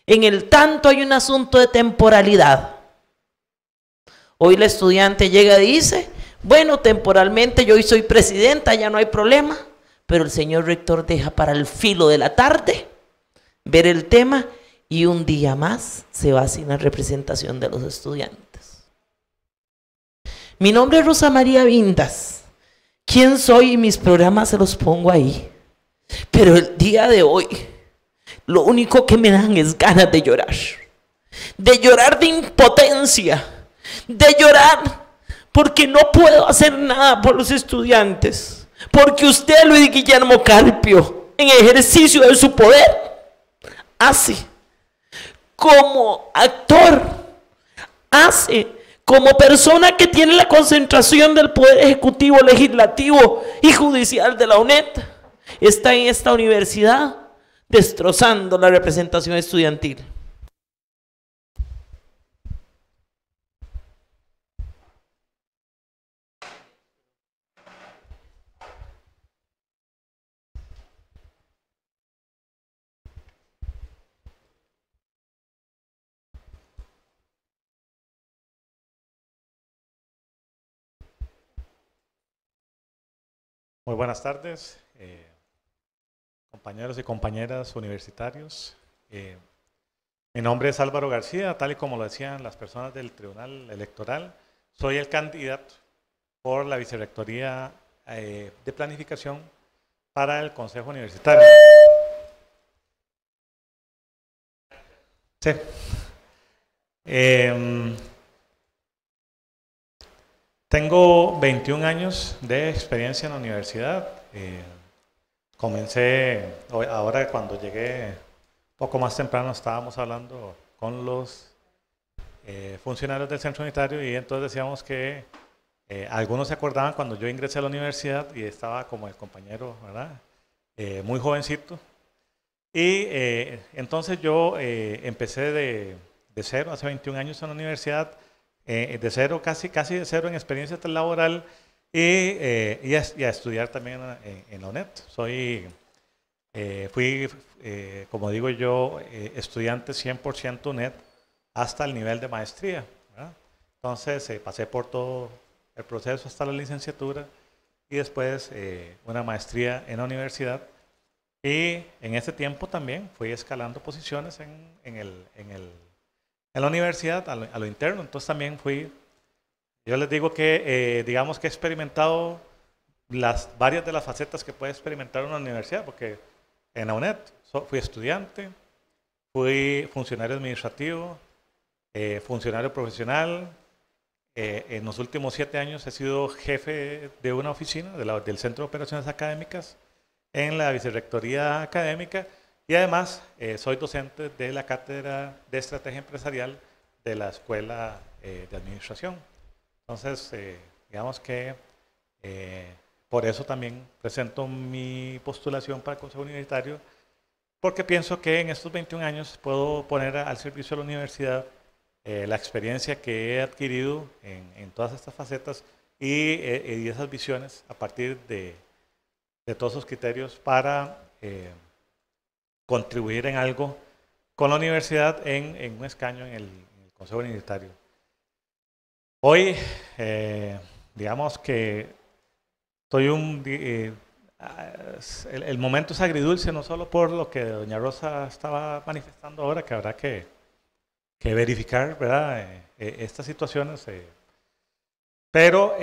Speaker 10: en el tanto hay un asunto de temporalidad. Hoy la estudiante llega y dice, bueno, temporalmente yo hoy soy presidenta, ya no hay problema, pero el señor rector deja para el filo de la tarde ver el tema y un día más se va sin la representación de los estudiantes. Mi nombre es Rosa María Vindas. ¿Quién soy? Y mis programas se los pongo ahí. Pero el día de hoy, lo único que me dan es ganas de llorar. De llorar de impotencia. De llorar porque no puedo hacer nada por los estudiantes. Porque usted, Luis Guillermo Carpio, en ejercicio de su poder, hace como actor, hace como persona que tiene la concentración del poder ejecutivo, legislativo y judicial de la UNED, está en esta universidad destrozando la representación estudiantil.
Speaker 11: Muy buenas tardes, eh, compañeros y compañeras universitarios. Eh, mi nombre es Álvaro García, tal y como lo decían las personas del Tribunal Electoral, soy el candidato por la Vicerrectoría eh, de Planificación para el Consejo Universitario. Sí. Em, tengo 21 años de experiencia en la universidad. Eh, comencé, ahora cuando llegué, poco más temprano estábamos hablando con los eh, funcionarios del centro unitario y entonces decíamos que eh, algunos se acordaban cuando yo ingresé a la universidad y estaba como el compañero, ¿verdad? muy jovencito. Y entonces yo empecé de, de, cero, hace 21 años en la universidad, eh, de cero, casi, casi de cero en experiencia laboral y, eh, a, estudiar también en, eh, en la UNED. Soy, fui, como digo yo, estudiante 100% UNED hasta el nivel de maestría. Entonces pasé por todo el proceso hasta la licenciatura y después una maestría en la universidad. Y en ese tiempo también fui escalando posiciones en, en el en la universidad, a lo, interno. Entonces también fui, yo les digo que eh, digamos que he experimentado las, varias de las facetas que puede experimentar una universidad, porque en la UNED fui estudiante, fui funcionario administrativo, eh, funcionario profesional. Eh, en los últimos siete años he sido jefe de una oficina del Centro de Operaciones Académicas en la Vicerrectoría Académica y además, eh, soy docente de la Cátedra de Estrategia Empresarial de la Escuela eh, de Administración. Entonces, eh, digamos que por eso también presento mi postulación para el Consejo Universitario, porque pienso que en estos 21 años puedo poner al servicio de la universidad la experiencia que he adquirido en, en todas estas facetas y, y, esas visiones a partir de, de todos esos criterios para contribuir en algo con la universidad en, un escaño en el, Consejo Universitario. Hoy, eh, digamos que estoy un... Eh, el, momento es agridulce, no solo por lo que doña Rosa estaba manifestando ahora, que habrá que, que verificar ¿verdad? Eh, estas situaciones. Pero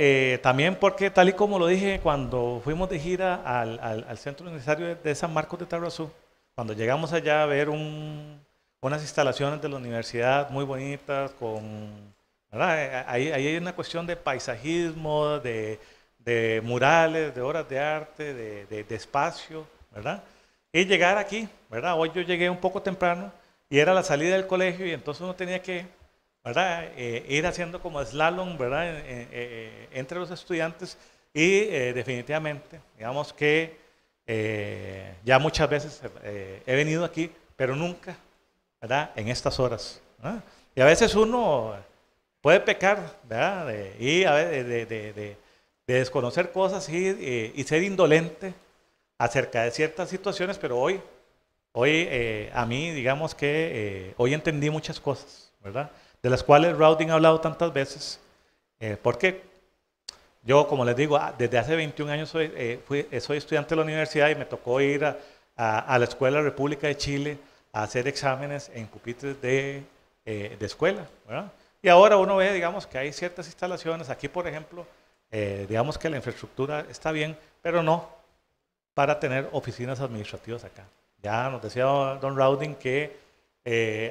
Speaker 11: también porque, tal y como lo dije cuando fuimos de gira al, al, Centro Universitario de, de San Marcos de Tarrazú, cuando llegamos allá a ver unas instalaciones de la universidad muy bonitas, con, eh, eh, Ahí, hay una cuestión de paisajismo, de, murales, de obras de arte, de, espacio, ¿verdad? Y llegar aquí, ¿verdad? Hoy yo llegué un poco temprano y era la salida del colegio y entonces uno tenía que, ¿verdad? Eh, ir haciendo como slalom, ¿verdad? entre los estudiantes y definitivamente, digamos que eh, ya muchas veces eh, he venido aquí, pero nunca, ¿verdad? En estas horas. Y a veces uno puede pecar, ¿verdad? De, y a de, desconocer cosas y, eh, y, ser indolente acerca de ciertas situaciones, pero hoy, hoy a mí, digamos que hoy entendí muchas cosas, ¿verdad? De las cuales Rowding ha hablado tantas veces. ¿Por qué? Yo, como les digo, ah, desde hace 21 años soy, eh, eh, soy estudiante de la universidad y me tocó ir a, la Escuela República de Chile a hacer exámenes en pupitres de, eh, escuela. Y ahora uno ve, digamos, que hay ciertas instalaciones. Aquí, por ejemplo, digamos que la infraestructura está bien, pero no para tener oficinas administrativas acá. Ya nos decía Don Rauding que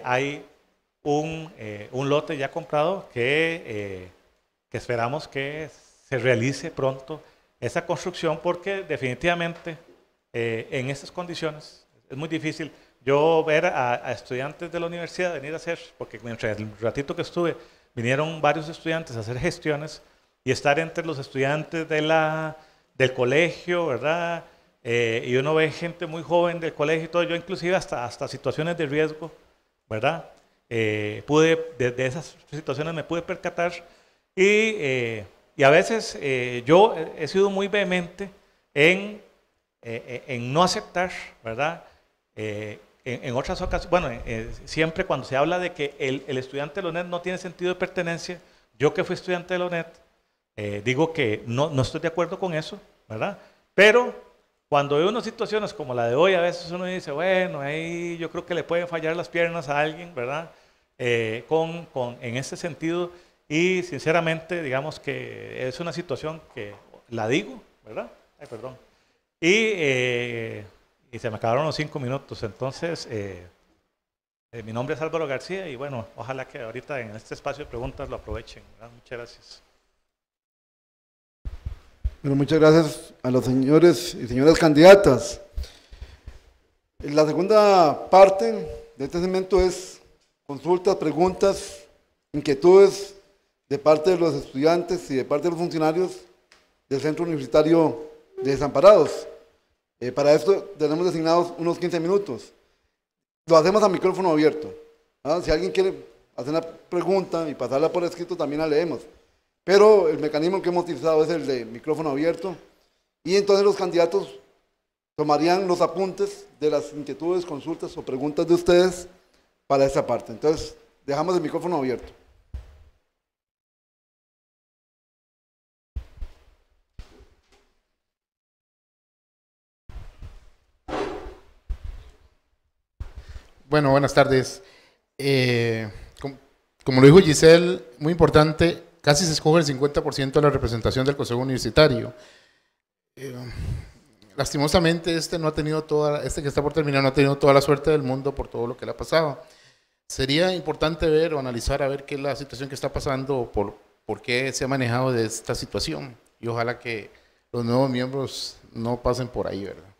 Speaker 11: hay un, un, lote ya comprado que, que esperamos que... Es, se realice pronto esa construcción porque definitivamente eh, en estas condiciones es muy difícil. Yo ver a, estudiantes de la universidad venir a hacer, porque mientras el ratito que estuve, vinieron varios estudiantes a hacer gestiones y estar entre los estudiantes de la, del colegio, ¿verdad? Eh, y uno ve gente muy joven del colegio y todo, yo inclusive hasta, hasta situaciones de riesgo, ¿verdad? Eh, pude, desde esas situaciones me pude percatar y eh, y a veces eh, yo he sido muy vehemente en, eh, eh, en no aceptar, ¿verdad? en, otras ocasiones, bueno, siempre cuando se habla de que el, el, estudiante de la UNED no tiene sentido de pertenencia, yo que fui estudiante de la UNED, digo que no, no estoy de acuerdo con eso, ¿verdad? Pero cuando hay unas situaciones como la de hoy, a veces uno dice, bueno, ahí yo creo que le pueden fallar las piernas a alguien, ¿verdad? con, con, en ese sentido y sinceramente, digamos que es una situación que la digo, ¿verdad? Ay, perdón. Y, eh, se me acabaron los cinco minutos. Entonces, eh, eh, mi nombre es Álvaro García y bueno, ojalá que ahorita en este espacio de preguntas lo aprovechen. Muchas gracias.
Speaker 3: Bueno, muchas gracias a los señores y señoras candidatas. La segunda parte de este segmento es consultas, preguntas, inquietudes de parte de los estudiantes y de parte de los funcionarios del Centro Universitario de Desamparados. Eh, para esto tenemos designados unos 15 minutos. Lo hacemos a micrófono abierto. Si alguien quiere hacer una pregunta y pasarla por escrito, también la leemos. Pero el mecanismo que hemos utilizado es el de micrófono abierto. Y entonces los candidatos tomarían los apuntes de las inquietudes, consultas o preguntas de ustedes para esa parte. Entonces, dejamos el micrófono abierto.
Speaker 2: Bueno, buenas tardes. Eh, como, lo dijo Giselle, muy importante, casi se escoge el 50% de la representación del Consejo Universitario. Eh, lastimosamente, este no ha tenido toda, este que está por terminar no ha tenido toda la suerte del mundo por todo lo que le ha pasado. Sería importante ver o analizar a ver qué es la situación que está pasando, por, por qué se ha manejado de esta situación. Y ojalá que los nuevos miembros no pasen por ahí, ¿verdad?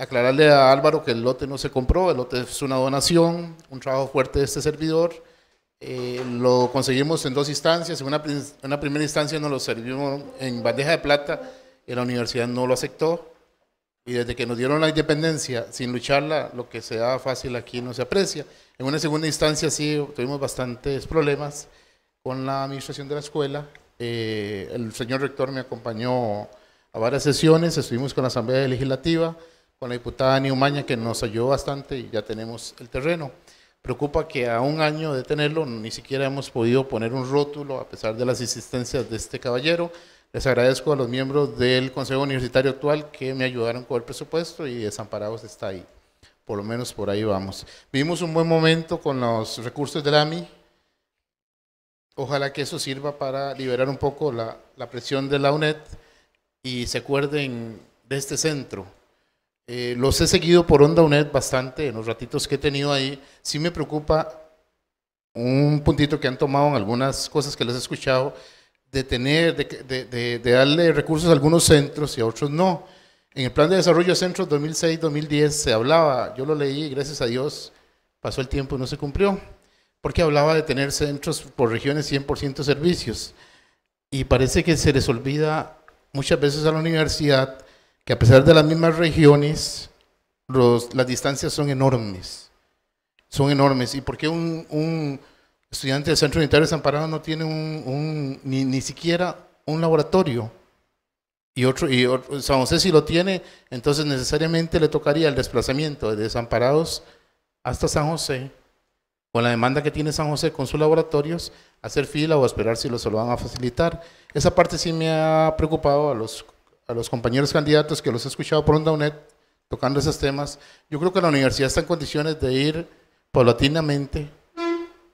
Speaker 2: aclararle a Álvaro que el lote no se compró, el lote es una donación, un trabajo fuerte de este servidor. Eh, lo conseguimos en dos instancias. En una, primera instancia nos lo servimos en bandeja de plata y la universidad no lo aceptó. Y desde que nos dieron la independencia, sin lucharla, lo que se da fácil aquí no se aprecia. En una segunda instancia sí tuvimos bastantes problemas con la administración de la escuela. Eh, el señor rector me acompañó a varias sesiones, estuvimos con la Asamblea Legislativa, con la diputada Niumaña, que nos ayudó bastante y ya tenemos el terreno. Preocupa que a un año de tenerlo ni siquiera hemos podido poner un rótulo a pesar de las insistencias de este caballero. Les agradezco a los miembros del Consejo Universitario actual que me ayudaron con el presupuesto y Desamparados está ahí. Por lo menos por ahí vamos. Vivimos un buen momento con los recursos del AMI. Ojalá que eso sirva para liberar un poco la, la presión de la UNED y se acuerden de este centro eh, los he seguido por Onda UNED bastante en los ratitos que he tenido ahí. Sí me preocupa un puntito que han tomado en algunas cosas que les he escuchado, de tener, de, darle recursos a algunos centros y a otros no. En el plan de desarrollo de centros 2006-2010 se hablaba, yo lo leí, gracias a Dios, pasó el tiempo y no se cumplió, porque hablaba de tener centros por regiones 100% servicios. Y parece que se les olvida muchas veces a la universidad a pesar de las mismas regiones, las distancias son enormes. Son enormes. ¿Y por qué un, estudiante del Centro Unitario de Desamparado no tiene ni, siquiera un laboratorio? Y otro, y San José si lo tiene, entonces necesariamente le tocaría el desplazamiento de Desamparados hasta San José, con la demanda que tiene San José con sus laboratorios, hacer fila o esperar si lo, se lo van a facilitar. Esa parte sí me ha preocupado a los a los compañeros candidatos que los he escuchado por UNED, tocando esos temas, yo creo que la universidad está en condiciones de ir paulatinamente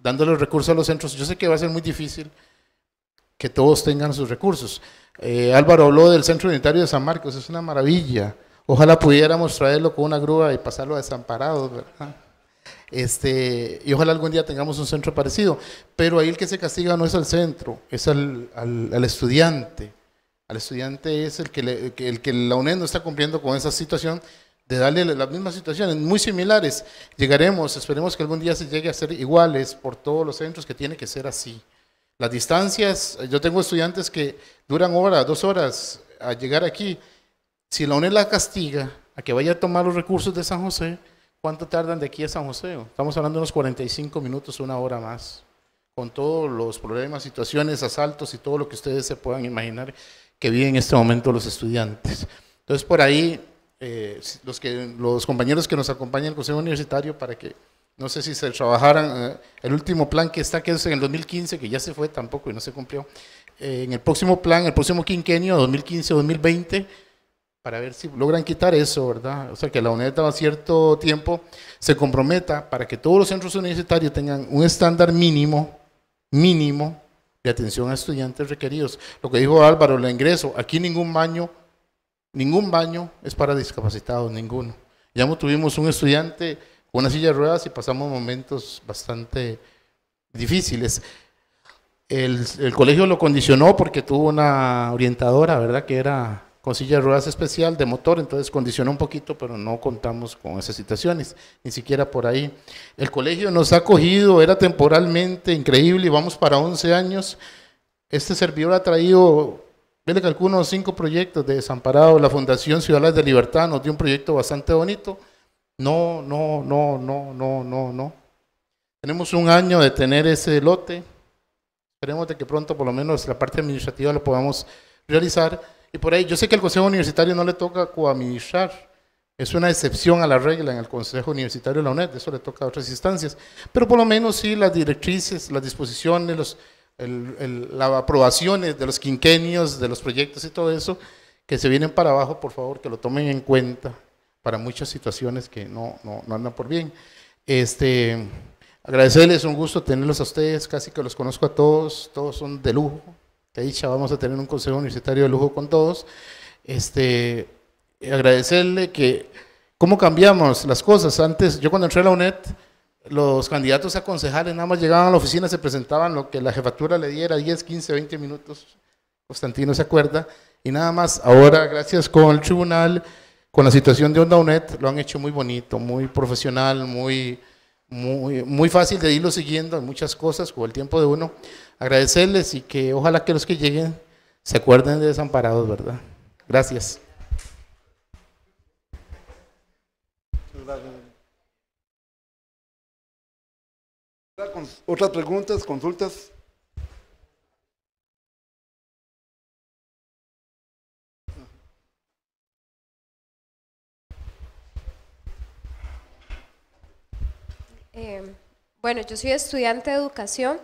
Speaker 2: dándole recursos a los centros. Yo sé que va a ser muy difícil que todos tengan sus recursos. Eh, Álvaro habló del Centro Unitario de San Marcos, es una maravilla. Ojalá pudiéramos traerlo con una grúa y pasarlo a desamparados, ¿verdad? Este, y ojalá algún día tengamos un centro parecido. Pero ahí el que se castiga no es al centro, es el al estudiante al estudiante es el que, el que la UNED no está cumpliendo con esa situación de darle las mismas situaciones, muy similares. Llegaremos, esperemos que algún día se llegue a ser iguales por todos los centros, que tiene que ser así. Las distancias, yo tengo estudiantes que duran horas, dos horas a llegar aquí. Si la UNED la castiga a que vaya a tomar los recursos de San José, ¿cuánto tardan de aquí a San José? Estamos hablando de unos 45 minutos, una hora más, con todos los problemas, situaciones, asaltos y todo lo que ustedes se puedan imaginar que viven en este momento los estudiantes. Entonces, por ahí, eh, los, que, los compañeros que nos acompañan el Consejo Universitario, para que, no sé si se trabajaran, eh, el último plan que está, que es en el 2015, que ya se fue tampoco y no se cumplió, eh, en el próximo plan, el próximo quinquenio, 2015-2020, para ver si logran quitar eso, ¿verdad? O sea, que la UNED a cierto tiempo se comprometa para que todos los centros universitarios tengan un estándar mínimo, mínimo, atención a estudiantes requeridos. Lo que dijo Álvaro, el ingreso, aquí ningún baño, ningún baño es para discapacitados, ninguno. Ya tuvimos un estudiante con una silla de ruedas y pasamos momentos bastante difíciles. El, el colegio lo condicionó porque tuvo una orientadora, ¿verdad? Que era con silla de ruedas especial de motor, entonces condicionó un poquito, pero no contamos con esas situaciones, ni siquiera por ahí. El colegio nos ha acogido, era temporalmente increíble, vamos para 11 años. Este servidor ha traído, yo le calculo, cinco proyectos de Desamparado, La Fundación Ciudadanas de Libertad nos dio un proyecto bastante bonito. No, no, no, no, no, no, no. Tenemos un año de tener ese lote. Esperemos de que pronto, por lo menos, la parte administrativa lo podamos realizar y por ahí, yo sé que el Consejo Universitario no le toca coadministrar, es una excepción a la regla en el Consejo Universitario de la UNED, eso le toca a otras instancias, pero por lo menos sí las directrices, las disposiciones, los, las aprobaciones de los quinquenios, de los proyectos y todo eso, que se vienen para abajo, por favor, que lo tomen en cuenta para muchas situaciones que no, no andan por bien. Este, agradecerles, un gusto tenerlos a ustedes, casi que los conozco a todos, todos son de lujo, que ahí vamos a tener un consejo universitario de lujo con todos, este, agradecerle que cómo cambiamos las cosas. Antes, yo cuando entré a la UNED, los candidatos a concejales nada más llegaban a la oficina, se presentaban lo que la jefatura le diera, 10, 15, 20 minutos, Constantino se acuerda, y nada más. Ahora, gracias con el tribunal, con la situación de Onda UNED, lo han hecho muy bonito, muy profesional, muy muy, muy fácil de irlo siguiendo en muchas cosas con el tiempo de uno. Agradecerles y que ojalá que los que lleguen se acuerden de desamparados,
Speaker 3: ¿verdad? Gracias. Otras preguntas,
Speaker 7: consultas.
Speaker 12: Em, bueno, yo soy estudiante de educación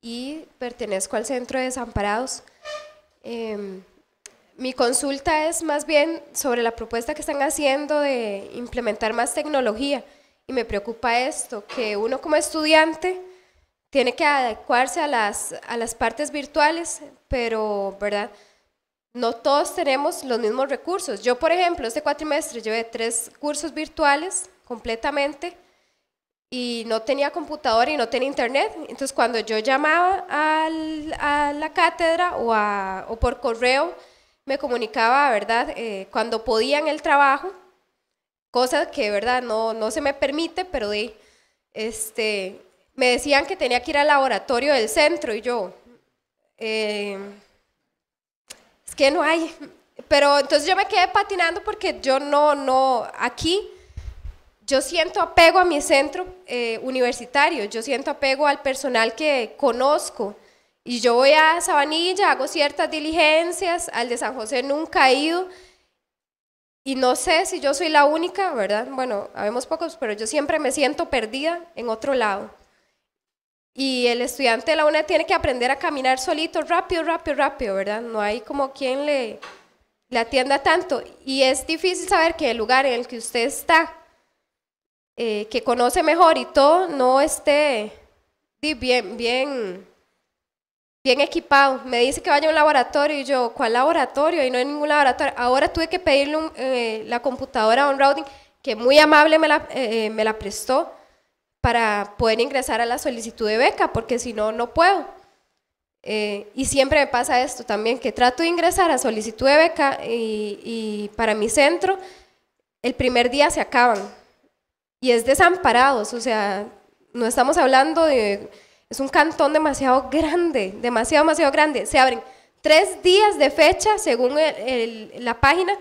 Speaker 12: y pertenezco al Centro de Desamparados. Em, mi consulta es más bien sobre la propuesta que están haciendo de implementar más tecnología y me preocupa esto, que uno como estudiante tiene que adecuarse a las, a las partes virtuales, pero, ¿verdad? No todos tenemos los mismos recursos. Yo, por ejemplo, este cuatrimestre llevé tres cursos virtuales completamente y no tenía computadora y no tenía internet. Entonces cuando yo llamaba a la cátedra o, por correo, me comunicaba, ¿verdad? Eh, cuando podía en el trabajo, cosas que, ¿verdad? No, no se me permite, pero este, me decían que tenía que ir al laboratorio del centro y yo, eh, es que no hay. Pero entonces yo me quedé patinando porque yo no, no, aquí yo siento apego a mi centro eh, universitario, yo siento apego al personal que conozco. Y yo voy a Sabanilla, hago ciertas diligencias, al de San José nunca he ido. Y no sé si yo soy la única, ¿verdad? Bueno, habemos pocos, pero yo siempre me siento perdida en otro lado. Y el estudiante de la UNA tiene que aprender a caminar solito, rápido, rápido, rápido, ¿verdad? No hay como quien le, le atienda tanto. Y es difícil saber que el lugar en el que usted está eh, que conoce mejor y todo, no esté bien, bien, bien equipado. Me dice que vaya a un laboratorio y yo, ¿cuál laboratorio? Y no hay ningún laboratorio. Ahora tuve que pedirle eh, la computadora on routing, que muy amable eh, me la, prestó para poder ingresar a la solicitud de beca, porque si no, no puedo. y siempre me pasa esto también, que trato de ingresar a solicitud de beca y para mi centro, el primer día se acaban y es desamparados, o sea, no estamos hablando de, es un cantón demasiado grande, demasiado, demasiado grande. Se abren tres días de fecha según la página,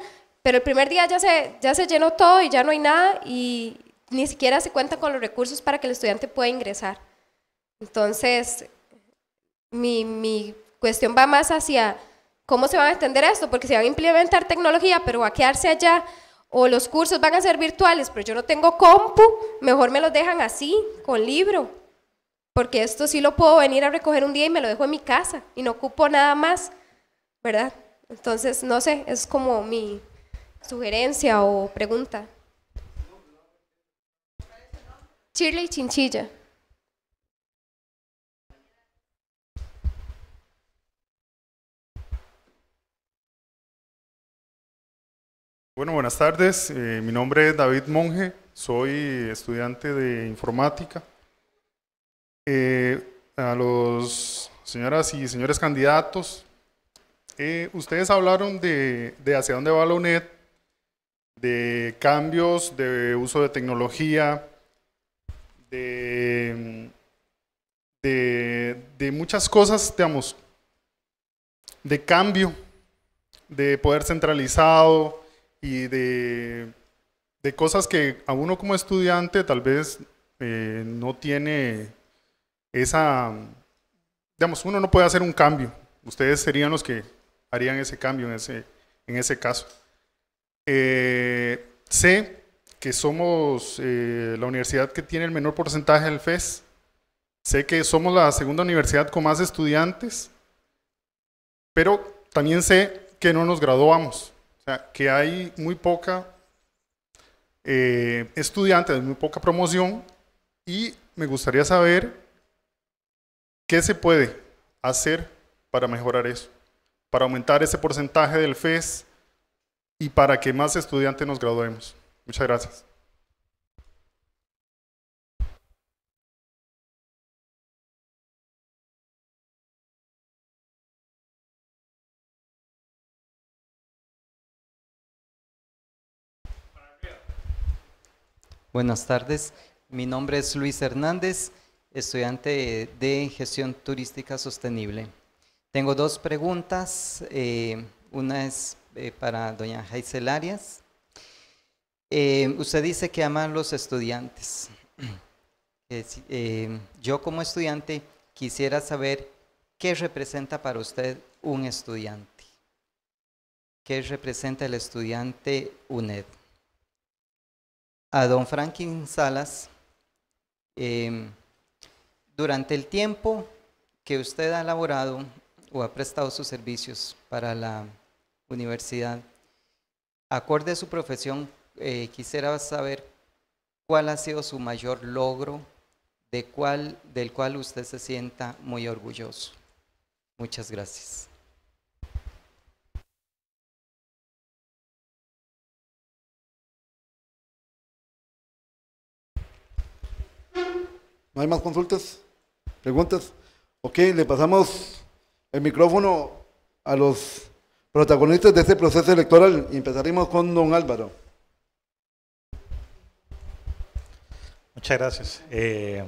Speaker 12: pero el primer día ya se, ya se llenó todo y ya no hay nada y ni siquiera se cuenta con los recursos para que el estudiante pueda ingresar. Entonces, mi, mi cuestión va más hacia cómo se va a entender esto, porque se van a implementar tecnología, pero va a quedarse allá o los cursos van a ser virtuales, pero yo no tengo compu, mejor me los dejan así, con libro, porque esto sí lo puedo venir a recoger un día y me lo dejo en mi casa y no ocupo nada más, ¿verdad? Entonces, no sé, es como mi sugerencia o pregunta. Shirley Chinchilla.
Speaker 13: Bueno, buenas tardes. Eh, mi nombre es David Monge, soy estudiante de informática. Eh, a los señoras y señores candidatos, eh, ustedes hablaron de, hacia dónde va la UNED, de cambios, de uso de tecnología, de muchas cosas, digamos, de cambio, de poder centralizado, y de, de cosas que a uno como estudiante tal vez eh, no tiene esa, digamos, uno no puede hacer un cambio. Ustedes serían los que harían ese cambio en ese, en ese caso. Eh, sé que somos eh, la universidad que tiene el menor porcentaje del FES. Sé que somos la segunda universidad con más estudiantes, pero también sé que no nos graduamos. O sea, que hay muy poca eh, estudiante, muy poca promoción y me gustaría saber qué se puede hacer para mejorar eso, para aumentar ese porcentaje del FES y para que más estudiantes nos graduemos. Muchas gracias.
Speaker 10: Buenas tardes, mi nombre es Luis Hernández, estudiante de Gestión Turística Sostenible. Tengo dos preguntas, eh, una es eh, para doña Jaisel Arias. Eh, usted dice que ama a los estudiantes. [clears throat] yo como estudiante quisiera saber qué representa para usted un estudiante. ¿Qué representa el estudiante UNED? a don Franklin Salas, em, durante el tiempo que usted ha elaborado o ha prestado sus servicios para la universidad, acorde a su profesión, eh, quisiera saber cuál ha sido su mayor logro, de cuál, del cual usted se sienta muy orgulloso. Muchas gracias.
Speaker 3: ¿No hay más consultas? ¿Preguntas? Ok, le pasamos el micrófono a los protagonistas de este proceso electoral y empezaremos con don Álvaro.
Speaker 11: Muchas gracias. Eh,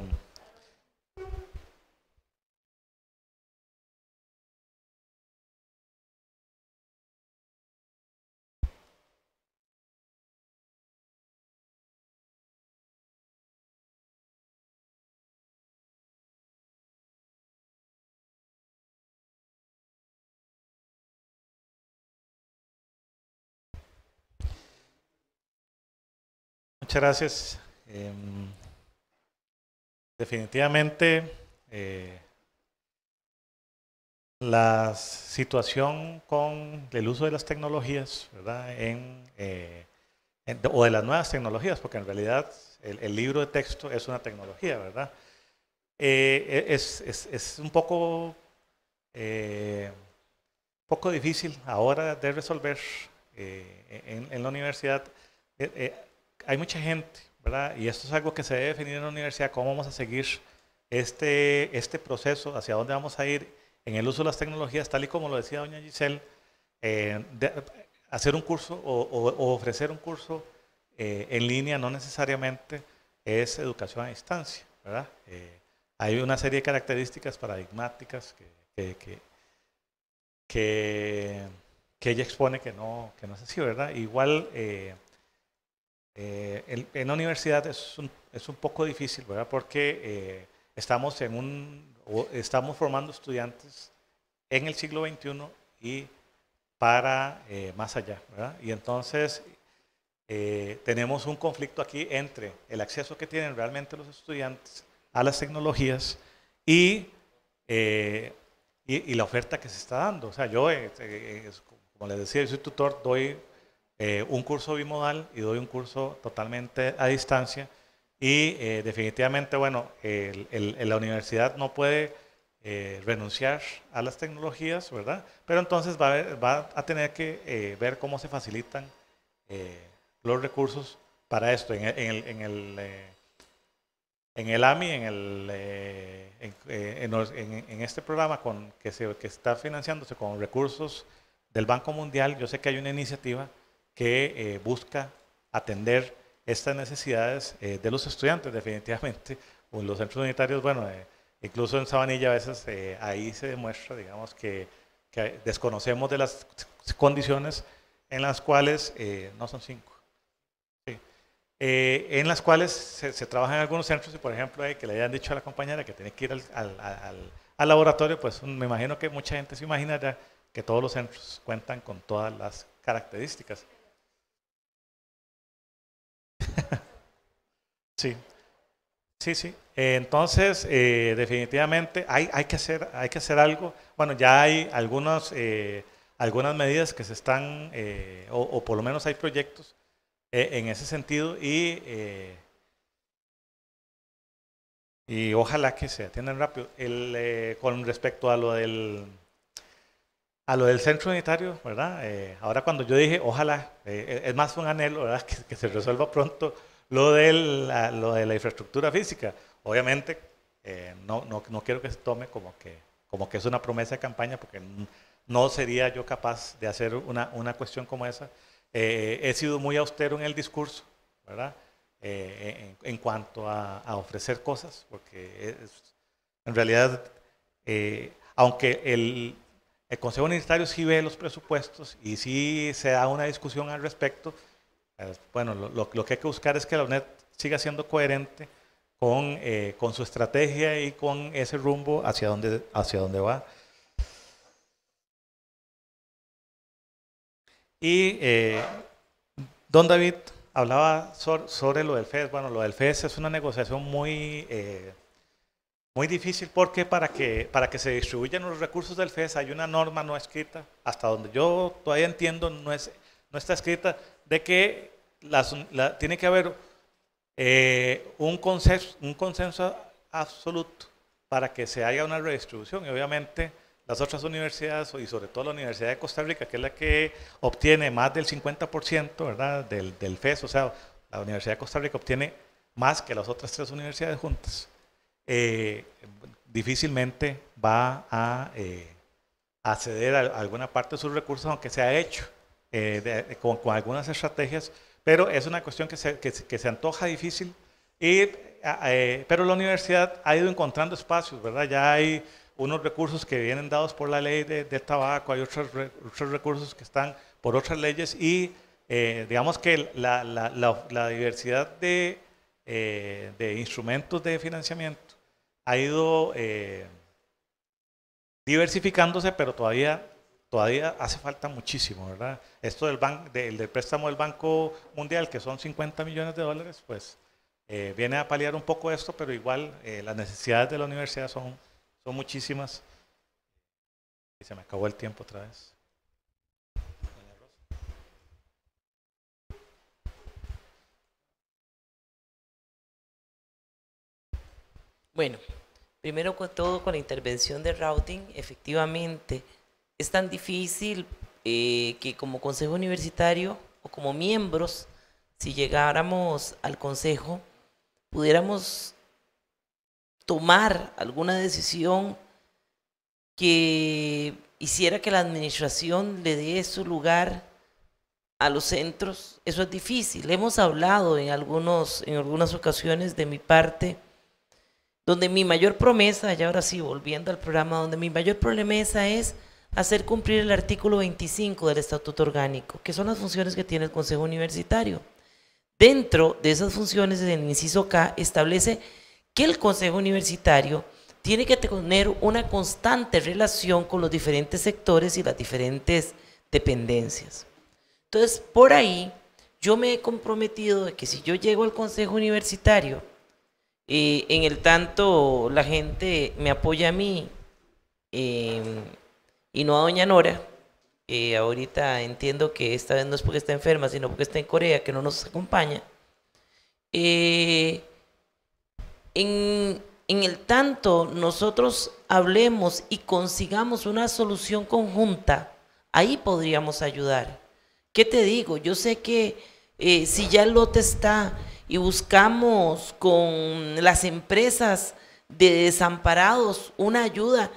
Speaker 11: muchas gracias. Em, definitivamente, eh, la situación con el uso de las tecnologías, eh, En, o de las nuevas tecnologías, porque en realidad el, libro de texto es una tecnología, ¿verdad? Eh, e, es, un poco, difícil ahora de resolver en, la universidad hay mucha gente, ¿verdad? Y esto es algo que se debe definir en la universidad, cómo vamos a seguir este, este proceso, hacia dónde vamos a ir en el uso de las tecnologías, tal y como lo decía doña Giselle, eh, hacer un curso o, ofrecer un curso eh, en línea no necesariamente es educación a distancia, ¿verdad? Eh, hay una serie de características paradigmáticas que, que, que, ella expone que no, que no es así, ¿verdad? Igual... Eh, eh, en la universidad es un, es un, poco difícil, ¿verdad? Porque eh, estamos, en un, estamos formando estudiantes en el siglo XXI y para eh, más allá, ¿verdad? Y entonces tenemos un conflicto aquí entre el acceso que tienen realmente los estudiantes a las tecnologías y, y, la oferta que se está dando. O sea, yo, como les decía, soy tutor, doy eh, un curso bimodal y doy un curso totalmente a distancia. Y eh, definitivamente, bueno, la universidad no puede eh, renunciar a las tecnologías, ¿verdad? Pero entonces va a, va a tener que ver cómo se facilitan los recursos para esto. En el, en el, en el AMI, en, el, en, en, este programa con, que, se, que está financiándose con recursos del Banco Mundial, yo sé que hay una iniciativa que eh, busca atender estas necesidades eh, de los estudiantes, definitivamente, o en los centros unitarios, bueno, eh, incluso en Sabanilla a veces ahí se demuestra, digamos, que, desconocemos de las condiciones en las cuales, no son cinco, en las cuales se, se trabaja en algunos centros y, por ejemplo, que le hayan dicho a la compañera que tiene que ir al, al laboratorio, pues mm, me imagino que mucha gente se imagina ya que todos los centros cuentan con todas las características. Sí, sí, sí. entonces, eh, definitivamente hay, que hacer, hay que hacer algo. Bueno, ya hay algunos, eh, algunas medidas que se están, eh, o, por lo menos hay proyectos en ese sentido y, y ojalá que se atiendan rápido. con respecto a lo del... A lo del centro unitario, ¿verdad? ahora cuando yo dije, ojalá, es más un anhelo, ¿verdad? [laughs] que se resuelva pronto, lo de la, de la infraestructura física, obviamente eh, no, no, no, quiero que se tome como que, como que es una promesa de campaña, porque no sería yo capaz de hacer una, una cuestión como esa. Eh, he sido muy austero en el discurso, ¿verdad? Eh, en, cuanto a, ofrecer cosas, porque en realidad, aunque el, el Consejo Universitario sí ve los presupuestos y sí se da una discusión al respecto, eh, bueno, lo, que hay que buscar es que la UNED siga siendo coherente con, eh, su estrategia y con ese rumbo hacia donde, hacia va. Y eh, don David hablaba sobre lo del FES. Bueno, lo del FES es una negociación muy, muy difícil porque para que, para que se distribuyan los recursos del FES hay una norma no escrita, hasta donde yo todavía entiendo, no, es, no está escrita de que tiene que haber eh, un, consenso, un consenso absoluto para que se haya una redistribución. Y obviamente las otras universidades, y sobre todo la Universidad de Costa Rica, que es la que obtiene más del 50% ¿verdad? Del, del FES, o sea, la Universidad de Costa Rica obtiene más que las otras tres universidades juntas, eh, difícilmente va a eh, acceder a alguna parte de sus recursos, aunque sea hecho eh, con, algunas estrategias, pero es una cuestión que se, que, se antoja difícil, y, eh, pero la universidad ha ido encontrando espacios, ¿verdad? Ya hay unos recursos que vienen dados por la ley de, tabaco, hay otros, otros recursos que están por otras leyes y eh, digamos que la, la, la, diversidad de, de, instrumentos de financiamiento ha ido diversificándose, pero todavía todavía hace falta muchísimo, ¿verdad? Esto del, del, préstamo del Banco Mundial, que son 50 millones de dólares, pues eh, viene a paliar un poco esto, pero igual eh, las necesidades de la universidad son, son muchísimas. Y se me acabó el tiempo otra vez.
Speaker 10: Bueno, primero con todo, con la intervención de routing, efectivamente es tan difícil eh, que como consejo universitario o como miembros, si llegáramos al consejo, pudiéramos tomar alguna decisión que hiciera que la administración le dé su lugar a los centros, eso es difícil. Hemos hablado en, algunos, en algunas ocasiones de mi parte, donde mi mayor promesa, y ahora sí, volviendo al programa, donde mi mayor promesa es hacer cumplir el artículo 25 del Estatuto Orgánico, que son las funciones que tiene el Consejo Universitario. Dentro de esas funciones, en el inciso K, establece que el Consejo Universitario tiene que tener una constante relación con los diferentes sectores y las diferentes dependencias. Entonces, por ahí, yo me he comprometido de que si yo llego al Consejo Universitario, y eh, en el tanto la gente me apoya a mí, eh, y no a Doña Nora. Eh, ahorita entiendo que esta vez no es porque está enferma, sino porque está en Corea, que no nos acompaña. Eh, en, el tanto nosotros hablemos y consigamos una solución conjunta, ahí podríamos ayudar. ¿Qué te digo? Yo sé que eh, si ya el lote está y buscamos con las empresas de desamparados una ayuda,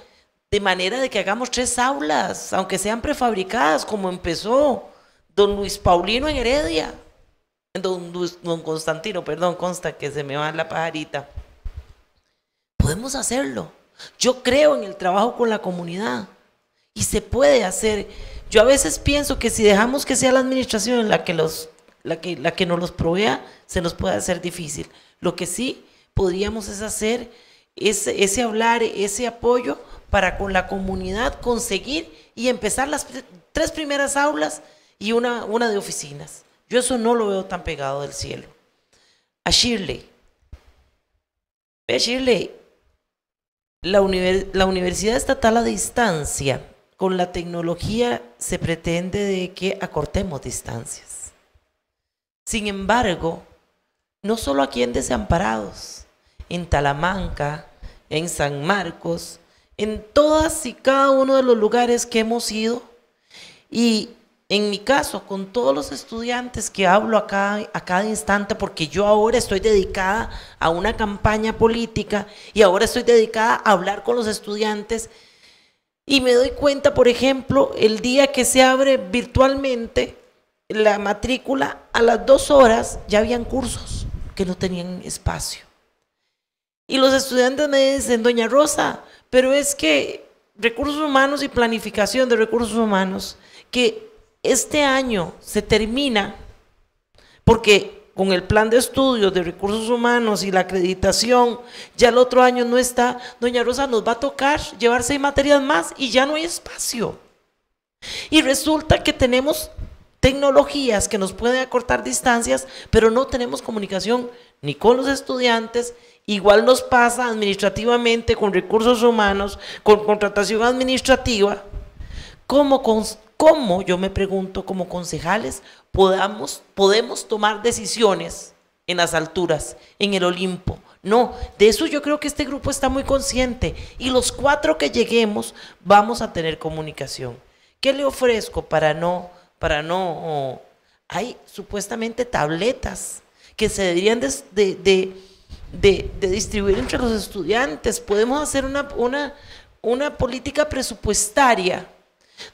Speaker 10: de manera de que hagamos tres aulas, aunque sean prefabricadas, como empezó don Luis Paulino en Heredia. Don, don Constantino, perdón, consta que se me va la pajarita. Podemos hacerlo. Yo creo en el trabajo con la comunidad y se puede hacer. Yo a veces pienso que si dejamos que sea la administración la que, los, la que, la que nos los provea, se nos puede hacer difícil. Lo que sí podríamos es hacer ese hablar, ese apoyo para con la comunidad conseguir y empezar las tres primeras aulas y una, de oficinas. Yo eso no lo veo tan pegado del cielo. A Shirley. Ve, Shirley, la, universidad estatal a distancia, con la tecnología se pretende de que acortemos distancias. Sin embargo, no solo aquí en Desamparados, en Talamanca, en San Marcos, en todas y cada uno de los lugares que hemos ido y en mi caso, con todos los estudiantes que hablo a cada, a cada, instante, porque yo ahora estoy dedicada a una campaña política y ahora estoy dedicada a hablar con los estudiantes, y me doy cuenta, por ejemplo, el día que se abre virtualmente la matrícula, a las dos horas ya habían cursos que no tenían espacio. Y los estudiantes me dicen, doña Rosa, pero es que recursos humanos y planificación de recursos humanos, que este año se termina, porque con el plan de estudios de recursos humanos y la acreditación, ya el otro año no está, doña Rosa nos va a tocar llevar seis materias más y ya no hay espacio. Y resulta que tenemos tecnologías que nos pueden acortar distancias, pero no tenemos comunicación ni con los estudiantes Igual nos pasa administrativamente con recursos humanos, con contratación administrativa. ¿Cómo, yo me pregunto, como concejales, podamos, podemos tomar decisiones en las alturas, en el Olimpo? No, de eso yo creo que este grupo está muy consciente y los cuatro que lleguemos vamos a tener comunicación. ¿Qué le ofrezco para no, para no? hay supuestamente tabletas que se deberían de de, distribuir entre los estudiantes, podemos hacer una, una, política presupuestaria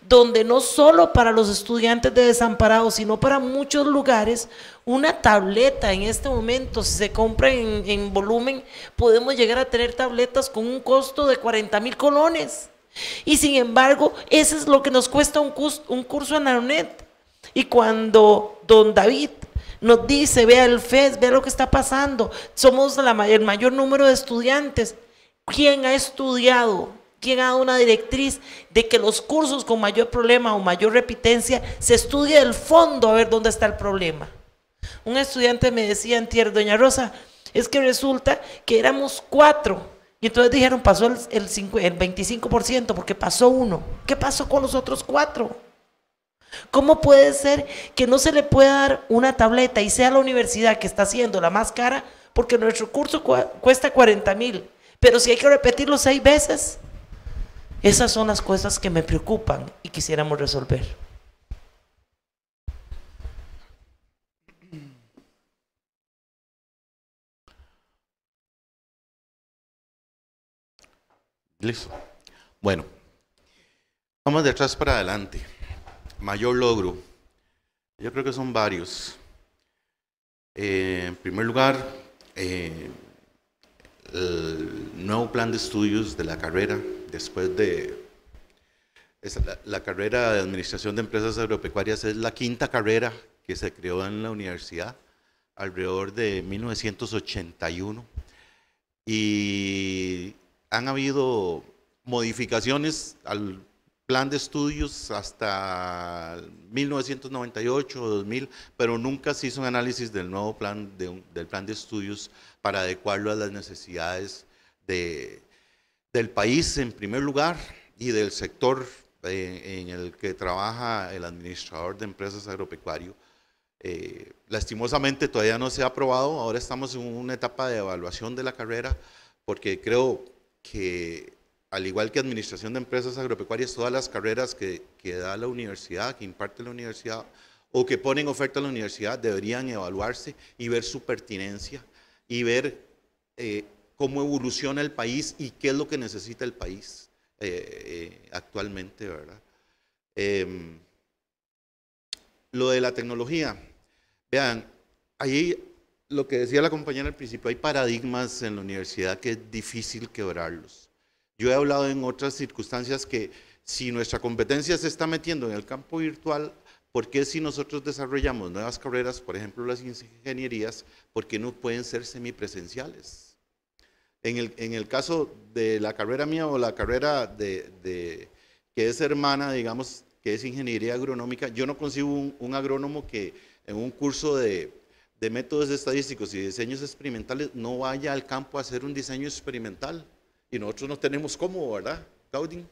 Speaker 10: donde no solo para los estudiantes de desamparados, sino para muchos lugares, una tableta en este momento, si se compra en, volumen, podemos llegar a tener tabletas con un costo de 40 mil colones. Y sin embargo, eso es lo que nos cuesta un, curso, un curso en la Y cuando don David nos dice, vea el FES, vea lo que está pasando. Somos el mayor número de estudiantes. ¿Quién ha estudiado? ¿Quién ha dado una directriz de que los cursos con mayor problema o mayor repitencia se estudie del fondo a ver dónde está el problema? Un estudiante me decía en doña Rosa, es que resulta que éramos cuatro. Y entonces dijeron, pasó el, el, el 25% porque pasó uno. ¿Qué pasó con los otros cuatro? ¿Cómo puede ser que no se le pueda dar una tableta y sea la universidad que está haciendo la más cara? Porque nuestro curso cuesta 40 mil, pero si hay que repetirlo seis veces, esas son las cosas que me preocupan y quisiéramos resolver.
Speaker 7: Listo.
Speaker 9: Bueno, vamos de atrás para adelante mayor logro? Yo creo que son varios. Eh, en primer lugar, eh, el nuevo plan de estudios de la carrera, después de la, la, carrera de Administración de Empresas Agropecuarias, es la quinta carrera que se creó en la universidad alrededor de 1981. Y han habido modificaciones al, plan de estudios hasta 1998 o 2000, pero nunca se hizo un análisis del nuevo plan, de, del plan de estudios para adecuarlo a las necesidades del país en primer lugar y del sector eh, en el que trabaja el administrador de empresas agropecuario. Eh, lastimosamente todavía no se ha aprobado, ahora estamos en una etapa de evaluación de la carrera porque creo que al igual que Administración de Empresas Agropecuarias, todas las carreras que, da la universidad, que imparte la universidad o que ponen oferta a la universidad, deberían evaluarse y ver su pertinencia y ver eh, cómo evoluciona el país y qué es lo que necesita el país eh, eh, actualmente, ¿verdad? Em, lo de la tecnología, vean, ahí lo que decía la compañera al principio, hay paradigmas en la universidad que es difícil quebrarlos. Yo he hablado en otras circunstancias que si nuestra competencia se está metiendo en el campo virtual, ¿por qué si nosotros desarrollamos nuevas carreras, por ejemplo las ingenierías, por qué no pueden ser semipresenciales? En el, caso de la carrera mía o la carrera de, que es hermana, digamos, que es ingeniería agronómica, yo no consigo un, agrónomo que en un curso de métodos estadísticos y diseños experimentales no vaya al campo a hacer un diseño experimental y nosotros no tenemos cómo, ¿verdad, Gaudín?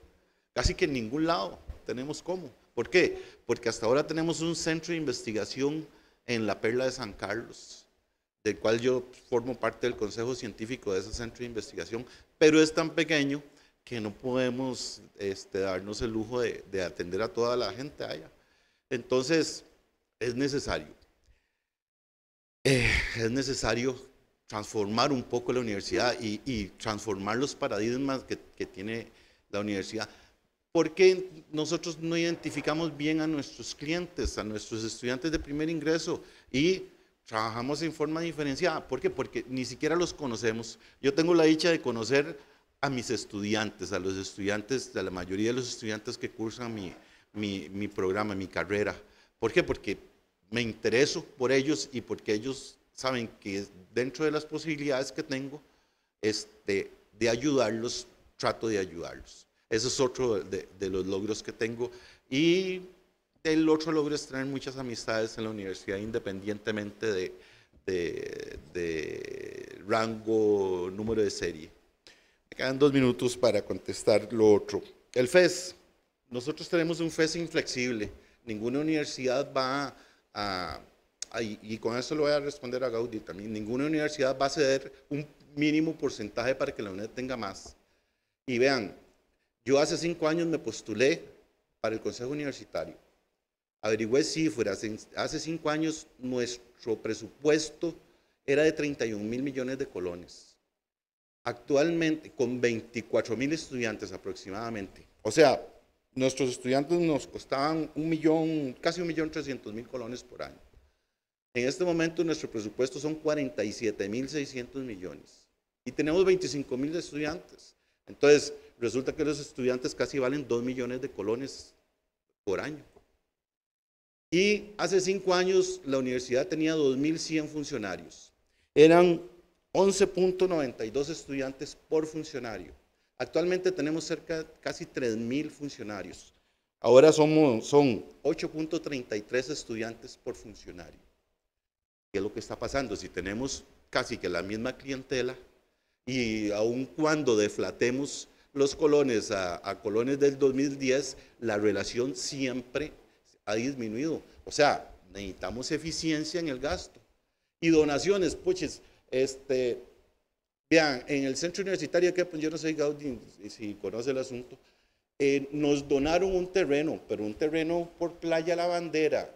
Speaker 9: Casi que en ningún lado tenemos cómo. ¿Por qué? Porque hasta ahora tenemos un centro de investigación en la Perla de San Carlos, del cual yo formo parte del consejo científico de ese centro de investigación, pero es tan pequeño que no podemos este, darnos el lujo de, atender a toda la gente allá. Entonces, es necesario. Eh, es necesario transformar un poco la universidad y, transformar los paradigmas que, tiene la universidad. ¿Por qué nosotros no identificamos bien a nuestros clientes, a nuestros estudiantes de primer ingreso y trabajamos en forma diferenciada? ¿Por qué? Porque ni siquiera los conocemos. Yo tengo la dicha de conocer a mis estudiantes, a los estudiantes, a la mayoría de los estudiantes que cursan mi, mi programa, mi carrera. ¿Por qué? Porque me intereso por ellos y porque ellos saben que dentro de las posibilidades que tengo, este, de ayudarlos, trato de ayudarlos. Ese es otro de, los logros que tengo. Y el otro logro es tener muchas amistades en la universidad, independientemente de, de, rango, número de serie. Me quedan dos minutos para contestar lo otro. El FES. Nosotros tenemos un FES inflexible. Ninguna universidad va a y con eso lo voy a responder a Gaudí también, ninguna universidad va a ceder un mínimo porcentaje para que la UNED tenga más. Y vean, yo hace cinco años me postulé para el Consejo Universitario. Averigüé cifras. Hace cinco años nuestro presupuesto era de 31 mil millones de colones. Actualmente, con 24 mil estudiantes aproximadamente. O sea, nuestros estudiantes nos costaban un millón, casi un millón trescientos mil colones por año. En este momento nuestro presupuesto son 47.600 millones y tenemos 25.000 estudiantes. Entonces, resulta que los estudiantes casi valen 2 millones de colones por año. Y hace cinco años la universidad tenía 2.100 funcionarios. Eran 11.92 estudiantes por funcionario. Actualmente tenemos cerca casi 3.000 funcionarios. Ahora somos, son 8.33 estudiantes por funcionario. ¿Qué es lo que está pasando? Si tenemos casi que la misma clientela y aun cuando deflatemos los colones a, colones del 2010, la relación siempre ha disminuido. O sea, necesitamos eficiencia en el gasto. Y donaciones, puches, este, vean, en el centro universitario que pues, yo no sé si conoce el asunto, eh, nos donaron un terreno, pero un terreno por Playa La Bandera,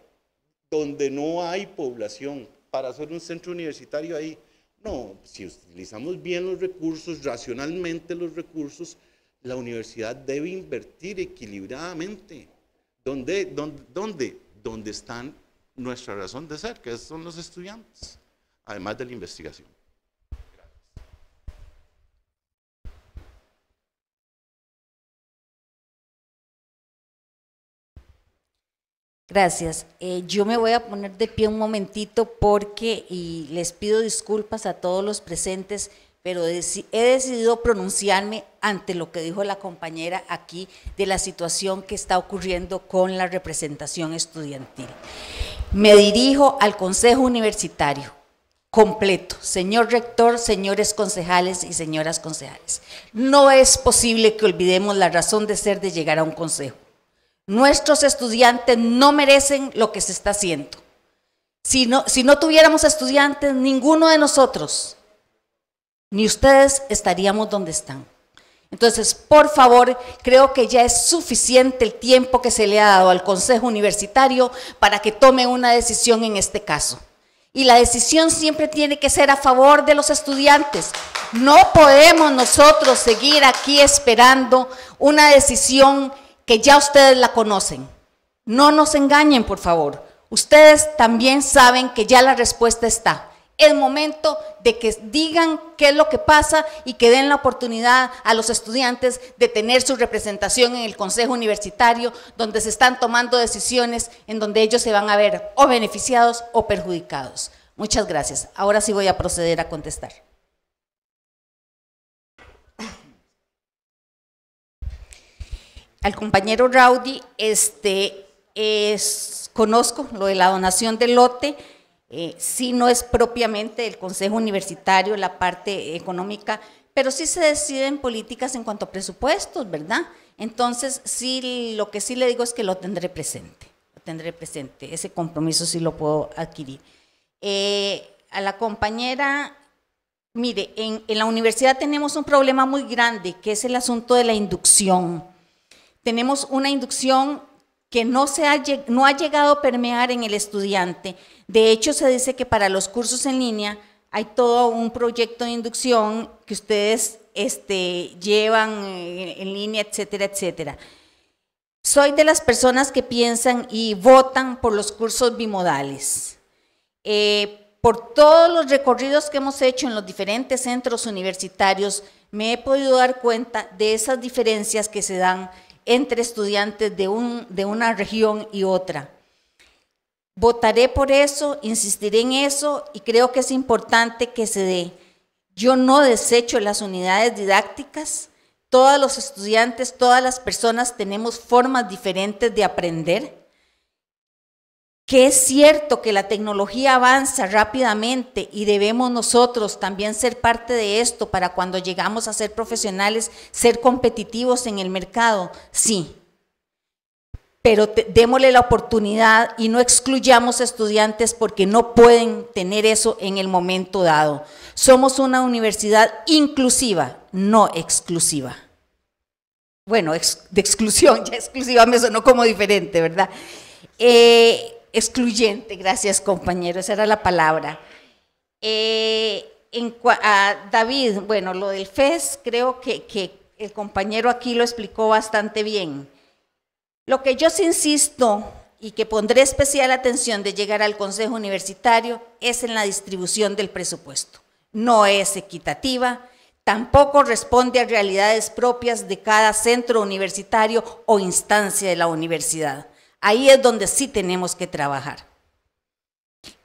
Speaker 9: donde no hay población para hacer un centro universitario ahí. No, si utilizamos bien los recursos, racionalmente los recursos, la universidad debe invertir equilibradamente. ¿Dónde, dónde, dónde, dónde están nuestra razón de ser, que son los estudiantes, además de la investigación?
Speaker 8: Gracias. Eh, yo me voy a poner de pie un momentito porque, y les pido disculpas a todos los presentes, pero he decidido pronunciarme ante lo que dijo la compañera aquí de la situación que está ocurriendo con la representación estudiantil. Me dirijo al Consejo Universitario completo, señor rector, señores concejales y señoras concejales. No es posible que olvidemos la razón de ser de llegar a un consejo Nuestros estudiantes no merecen lo que se está haciendo. Si no, si no tuviéramos estudiantes, ninguno de nosotros, ni ustedes, estaríamos donde están. Entonces, por favor, creo que ya es suficiente el tiempo que se le ha dado al Consejo Universitario para que tome una decisión en este caso. Y la decisión siempre tiene que ser a favor de los estudiantes. No podemos nosotros seguir aquí esperando una decisión que ya ustedes la conocen. No nos engañen, por favor. Ustedes también saben que ya la respuesta está. Es momento de que digan qué es lo que pasa y que den la oportunidad a los estudiantes de tener su representación en el Consejo Universitario, donde se están tomando decisiones en donde ellos se van a ver o beneficiados o perjudicados. Muchas gracias. Ahora sí voy a proceder a contestar. al compañero Rowdy, este, conozco lo de la donación del lote, eh, si no es propiamente del Consejo Universitario la parte económica, pero sí se deciden políticas en cuanto a presupuestos, ¿verdad? Entonces, sí, lo que sí le digo es que lo tendré presente, lo tendré presente, ese compromiso sí lo puedo adquirir. Eh, a la compañera, mire, en la universidad tenemos un problema muy grande, que es el asunto de la inducción tenemos una inducción que no, se ha, no ha llegado a permear en el estudiante. De hecho, se dice que para los cursos en línea hay todo un proyecto de inducción que ustedes este, llevan eh, en línea, etcétera, etcétera. Soy de las personas que piensan y votan por los cursos bimodales. Eh, por todos los recorridos que hemos hecho en los diferentes centros universitarios, me he podido dar cuenta de esas diferencias que se dan entre estudiantes de, una región y otra. Votaré por eso, insistiré en eso y creo que es importante que se dé. Yo no desecho las unidades didácticas. Todos los estudiantes, todas las personas tenemos formas diferentes de aprender que es cierto que la tecnología avanza rápidamente y debemos nosotros también ser parte de esto para cuando llegamos a ser profesionales, ser competitivos en el mercado, sí. Pero démosle la oportunidad y no excluyamos estudiantes porque no pueden tener eso en el momento dado. Somos una universidad inclusiva, no exclusiva. Bueno, de exclusión, [laughs] ya exclusiva me sonó como diferente, ¿verdad? Eh, excluyente, gracias compañero, esa era la palabra. Eh, en, a David, bueno, lo del FES creo que, que el compañero aquí lo explicó bastante bien. Lo que yo insisto y que pondré especial atención de llegar al Consejo Universitario es en la distribución del presupuesto. No es equitativa, tampoco responde a realidades propias de cada centro universitario o instancia de la universidad. Ahí es donde sí tenemos que trabajar.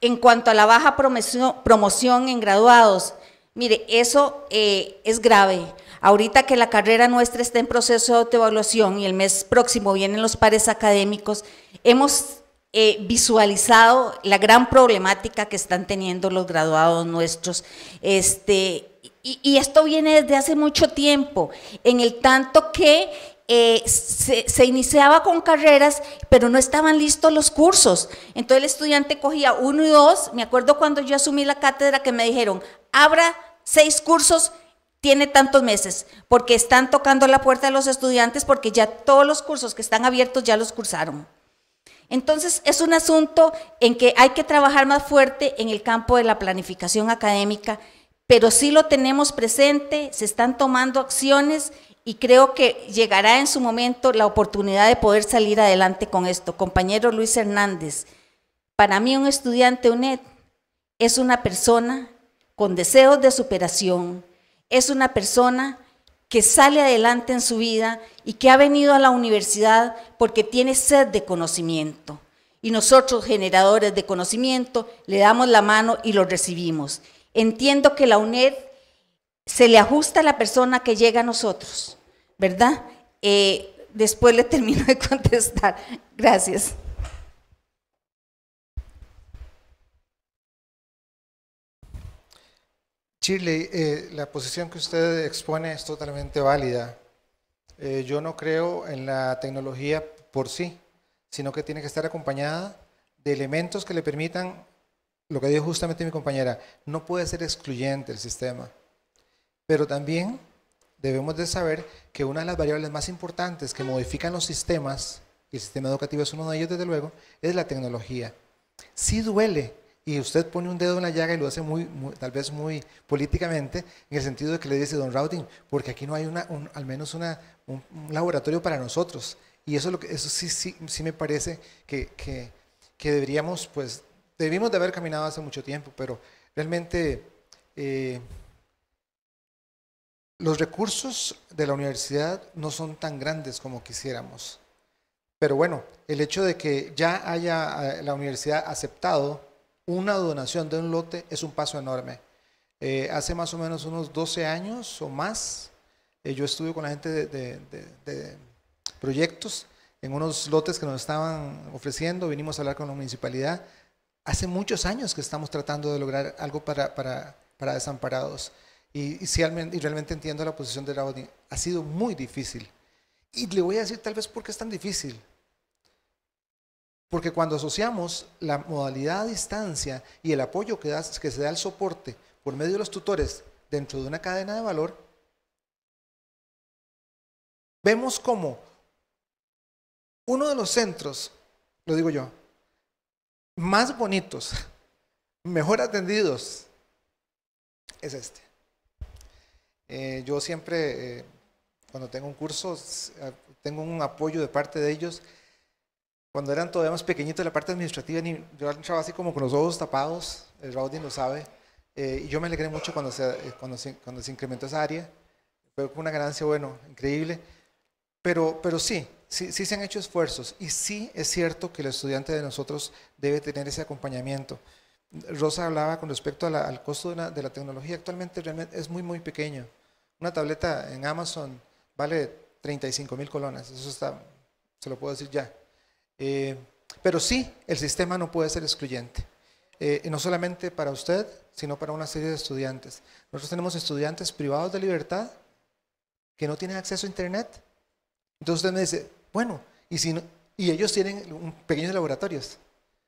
Speaker 8: En cuanto a la baja promoción, en graduados, mire, eso eh, es grave. Ahorita que la carrera nuestra está en proceso de autoevaluación y el mes próximo vienen los pares académicos, hemos eh, visualizado la gran problemática que están teniendo los graduados nuestros. Este, y, y esto viene desde hace mucho tiempo, en el tanto que eh, se, se, iniciaba con carreras, pero no estaban listos los cursos. Entonces el estudiante cogía uno y dos. Me acuerdo cuando yo asumí la cátedra que me dijeron, abra seis cursos, tiene tantos meses, porque están tocando la puerta de los estudiantes, porque ya todos los cursos que están abiertos ya los cursaron. Entonces es un asunto en que hay que trabajar más fuerte en el campo de la planificación académica, pero sí lo tenemos presente, se están tomando acciones y creo que llegará en su momento la oportunidad de poder salir adelante con esto. Compañero Luis Hernández, para mí un estudiante UNED es una persona con deseos de superación, es una persona que sale adelante en su vida y que ha venido a la universidad porque tiene sed de conocimiento. Y nosotros, generadores de conocimiento, le damos la mano y lo recibimos. Entiendo que la UNED se le ajusta a la persona que llega a nosotros, ¿verdad? Eh, después le termino de [laughs] contestar. Gracias.
Speaker 6: Chile, eh, la posición que usted expone es totalmente válida. Eh, yo no creo en la tecnología por sí, sino que tiene que estar acompañada de elementos que le permitan, lo que dijo justamente mi compañera, no puede ser excluyente el sistema. Pero también debemos de saber que una de las variables más importantes que modifican los sistemas, y el sistema educativo es uno de ellos desde luego, es la tecnología. Sí duele, y usted pone un dedo en la llaga y lo hace muy, tal vez muy políticamente, en el sentido de que le dice, don Routing, porque aquí no hay una, al menos una, un, laboratorio para nosotros. Y eso, lo que, eso sí, sí, sí me parece que, que, que, deberíamos, pues, debimos de haber caminado hace mucho tiempo, pero realmente... Eh, los recursos de la universidad no son tan grandes como quisiéramos. Pero bueno, el hecho de que ya haya eh, la universidad aceptado una donación de un lote es un paso enorme. Eh, hace más o menos unos 12 años o más, eh, yo estuve con la gente de, proyectos en unos lotes que nos estaban ofreciendo, vinimos a hablar con la municipalidad. Hace muchos años que estamos tratando de lograr algo para, para, para desamparados. Y, realmente entiendo la posición de ODI, Ha sido muy difícil. Y le voy a decir tal vez por qué es tan difícil. Porque cuando asociamos la modalidad a distancia y el apoyo que, que se da al soporte por medio de los tutores dentro de una cadena de valor, vemos como uno de los centros, lo digo yo, más bonitos, [laughs] mejor atendidos, es este. Eh, yo siempre, eh, cuando tengo un curso, tengo un apoyo de parte de ellos. Cuando eran todavía más pequeñitos, la parte administrativa, yo entraba así como con los ojos tapados, el Raudin lo sabe. Eh, y yo me alegré mucho cuando se, cuando, se, cuando se incrementó esa área. Fue una ganancia, bueno, increíble. Pero, pero sí, sí, sí se han hecho esfuerzos. Y sí es cierto que el estudiante de nosotros debe tener ese acompañamiento. Rosa hablaba con respecto al costo de, de la tecnología. Actualmente realmente es muy, muy pequeño. Una tableta en Amazon vale 35 mil colonas, eso está, se lo puedo decir ya. Eh, pero sí, el sistema no puede ser excluyente. Eh, no solamente para usted, sino para una serie de estudiantes. Nosotros tenemos estudiantes privados de libertad que no tienen acceso a Internet. Entonces usted me dice, bueno, y, si y ellos tienen un, pequeños laboratorios.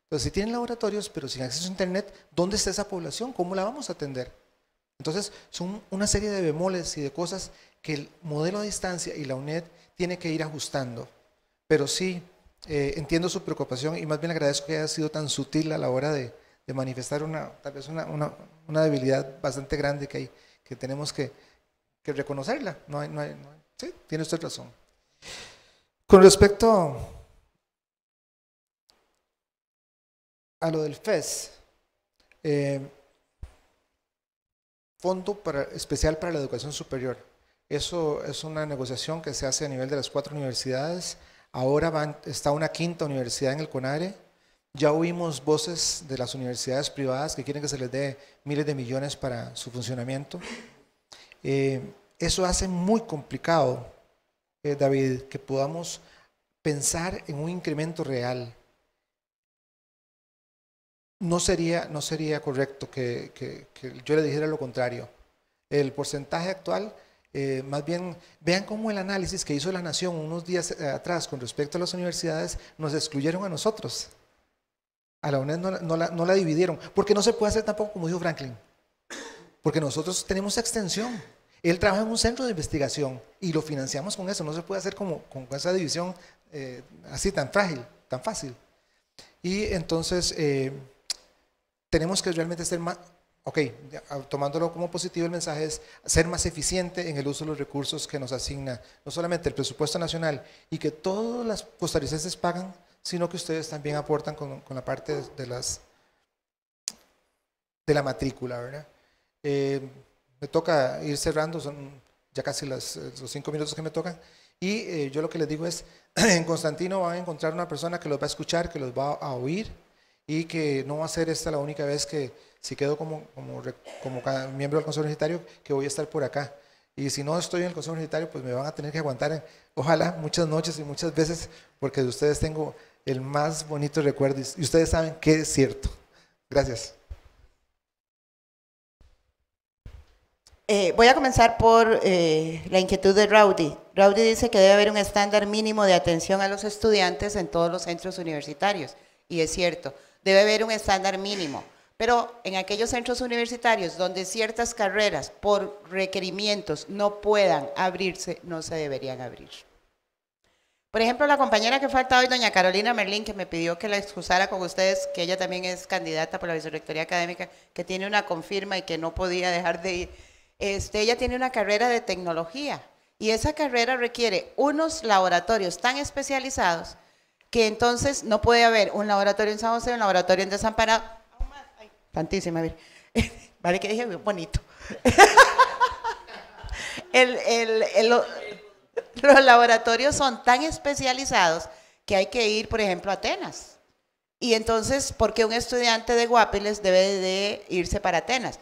Speaker 6: Entonces, si tienen laboratorios, pero sin acceso a Internet, ¿dónde está esa población? ¿Cómo la vamos a atender? Entonces, son una serie de bemoles y de cosas que el modelo de distancia y la UNED tiene que ir ajustando. Pero sí, eh, entiendo su preocupación y más bien agradezco que haya sido tan sutil a la hora de, manifestar una, tal vez una, una, debilidad bastante grande que hay, que tenemos que, reconocerla. No no Sí, tiene usted razón.
Speaker 3: Con respecto
Speaker 7: a
Speaker 6: lo del FES, eh, fondo especial para la educación superior. Eso es una negociación que se hace a nivel de las cuatro universidades. Ahora está una quinta universidad en el CONARE. Ya oímos voces de las universidades privadas que quieren que se les dé miles de millones para su funcionamiento. Eh, eso hace muy complicado, eh, David, que podamos pensar en un incremento real no sería, no sería correcto que, yo le dijera lo contrario. El porcentaje actual, eh, más bien, vean cómo el análisis que hizo la Nación unos días eh, atrás con respecto a las universidades nos excluyeron a nosotros. A la UNED no, la, dividieron, porque no se puede hacer tampoco como dijo Franklin, porque nosotros tenemos extensión. Él trabaja en un centro de investigación y lo financiamos con eso, no se puede hacer como con esa división eh, así tan frágil, tan fácil. Y entonces tenemos que realmente ser más, ok, ah, tomándolo como positivo el mensaje es ser más eficiente en el uso de los recursos que nos asigna, no solamente el presupuesto nacional y que todas las costarricenses pagan, sino que ustedes también aportan con, la parte de, las de la matrícula, ¿verdad? Eh, me toca ir cerrando, son ya casi eh, los cinco minutos que me tocan. Y eh, yo lo que les digo es, [clears throat] en Constantino van a encontrar una persona que los va a escuchar, que los va a oír, y que no va a ser esta la única vez que, si quedo como, como, como miembro del Consejo Universitario, que voy a estar por acá. Y si no estoy en el Consejo Universitario, pues me van a tener que aguantar, eh, ojalá, muchas noches y muchas veces, porque de ustedes tengo el más bonito recuerdo y ustedes saben que es
Speaker 5: cierto. Gracias. Eh, voy a comenzar por eh, la inquietud de Rowdy. Rowdy dice que debe haber un estándar mínimo de atención a los estudiantes en todos los centros universitarios, y es cierto debe haber un estándar mínimo. Pero en aquellos centros universitarios donde ciertas carreras por requerimientos no puedan abrirse, no se deberían abrir. Por ejemplo, la compañera que falta hoy, doña Carolina Merlín, que me pidió que la excusara con ustedes, que ella también es candidata por la vicerrectoría académica, que tiene una confirma y que no podía dejar de ir. Este, ella tiene una carrera de tecnología y esa carrera requiere unos laboratorios tan especializados que entonces no puede haber un laboratorio en San José, un laboratorio en Desamparado. Tantísima, [laughs] vale que dije bonito. [laughs] los laboratorios son tan especializados que hay que ir, por ejemplo, a Atenas. Y entonces, ¿por qué un estudiante de Guapiles debe de irse para Atenas?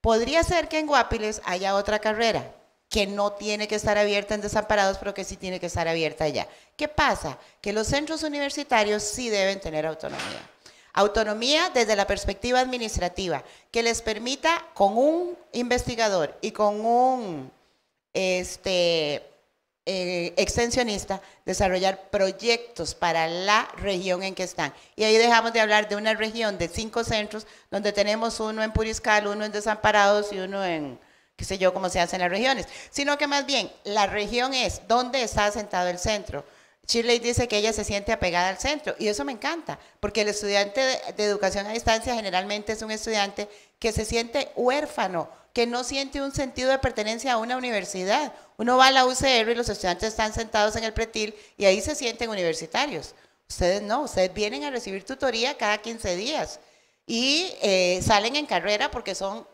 Speaker 5: Podría ser que en Guapiles haya otra carrera, que no tiene que estar abierta en desamparados, pero que sí tiene que estar abierta allá. ¿Qué pasa? Que los centros universitarios sí deben tener autonomía. Autonomía desde la perspectiva administrativa, que les permita con un investigador y con un este, eh, extensionista desarrollar proyectos para la región en que están. Y ahí dejamos de hablar de una región de cinco centros, donde tenemos uno en Puriscal, uno en Desamparados y uno en qué sé yo, cómo se hace en las regiones, sino que más bien la región es dónde está sentado el centro. Shirley dice que ella se siente apegada al centro y eso me encanta, porque el estudiante de, de, educación a distancia generalmente es un estudiante que se siente huérfano, que no siente un sentido de pertenencia a una universidad. Uno va a la UCR y los estudiantes están sentados en el pretil y ahí se sienten universitarios. Ustedes no, ustedes vienen a recibir tutoría cada 15 días y eh, salen en carrera porque son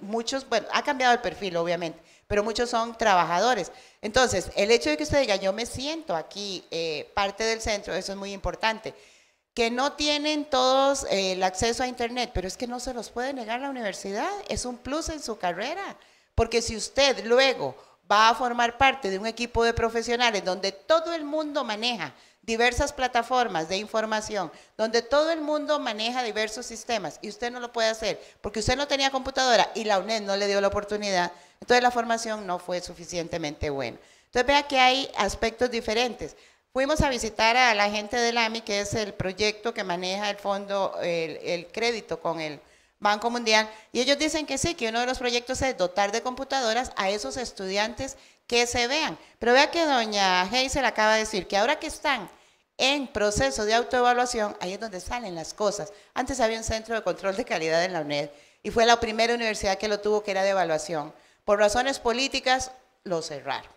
Speaker 5: muchos, bueno, ha cambiado el perfil obviamente, pero muchos son trabajadores. Entonces, el hecho de que usted diga, yo me siento aquí eh, parte del centro, eso es muy importante. Que no tienen todos eh, el acceso a Internet, pero es que no se los puede negar la universidad, es un plus en su carrera, porque si usted luego va a formar parte de un equipo de profesionales donde todo el mundo maneja diversas plataformas de información, donde todo el mundo maneja diversos sistemas y usted no lo puede hacer porque usted no tenía computadora y la UNED no le dio la oportunidad, entonces la formación no fue suficientemente buena. Entonces vea que hay aspectos diferentes. Fuimos a visitar a la gente del AMI, que es el proyecto que maneja el fondo, el, crédito con el Banco Mundial, y ellos dicen que sí, que uno de los proyectos es dotar de computadoras a esos estudiantes que se vean. Pero vea que doña Heiser acaba de decir que ahora que están en proceso de autoevaluación, ahí es donde salen las cosas. Antes había un centro de control de calidad en la UNED y fue la primera universidad que lo tuvo que era de evaluación. Por razones políticas lo cerraron.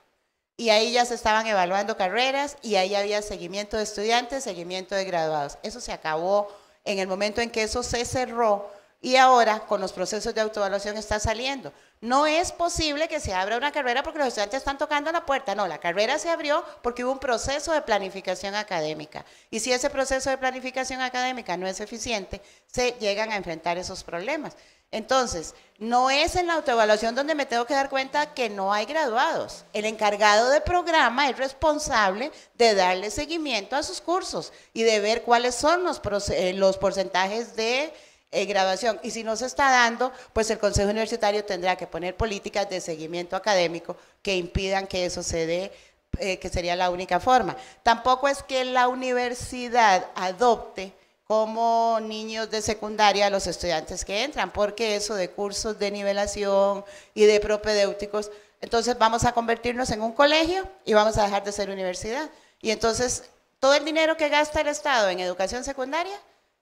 Speaker 5: Y ahí ya se estaban evaluando carreras y ahí había seguimiento de estudiantes, seguimiento de graduados. Eso se acabó en el momento en que eso se cerró y ahora con los procesos de autoevaluación está saliendo. No es posible que se abra una carrera porque los estudiantes están tocando la puerta. No, la carrera se abrió porque hubo un proceso de planificación académica. Y si ese proceso de planificación académica no es eficiente, se llegan a enfrentar esos problemas. Entonces, no es en la autoevaluación donde me tengo que dar cuenta que no hay graduados. El encargado de programa es responsable de darle seguimiento a sus cursos y de ver cuáles son los, eh, los porcentajes de eh, y si no se está dando, pues el Consejo Universitario tendrá que poner políticas de seguimiento académico que impidan que eso se dé, eh, que sería la única forma. Tampoco es que la universidad adopte como niños de secundaria a los estudiantes que entran, porque eso de cursos de nivelación y de propedéuticos, entonces vamos a convertirnos en un colegio y vamos a dejar de ser universidad. Y entonces todo el dinero que gasta el Estado en educación secundaria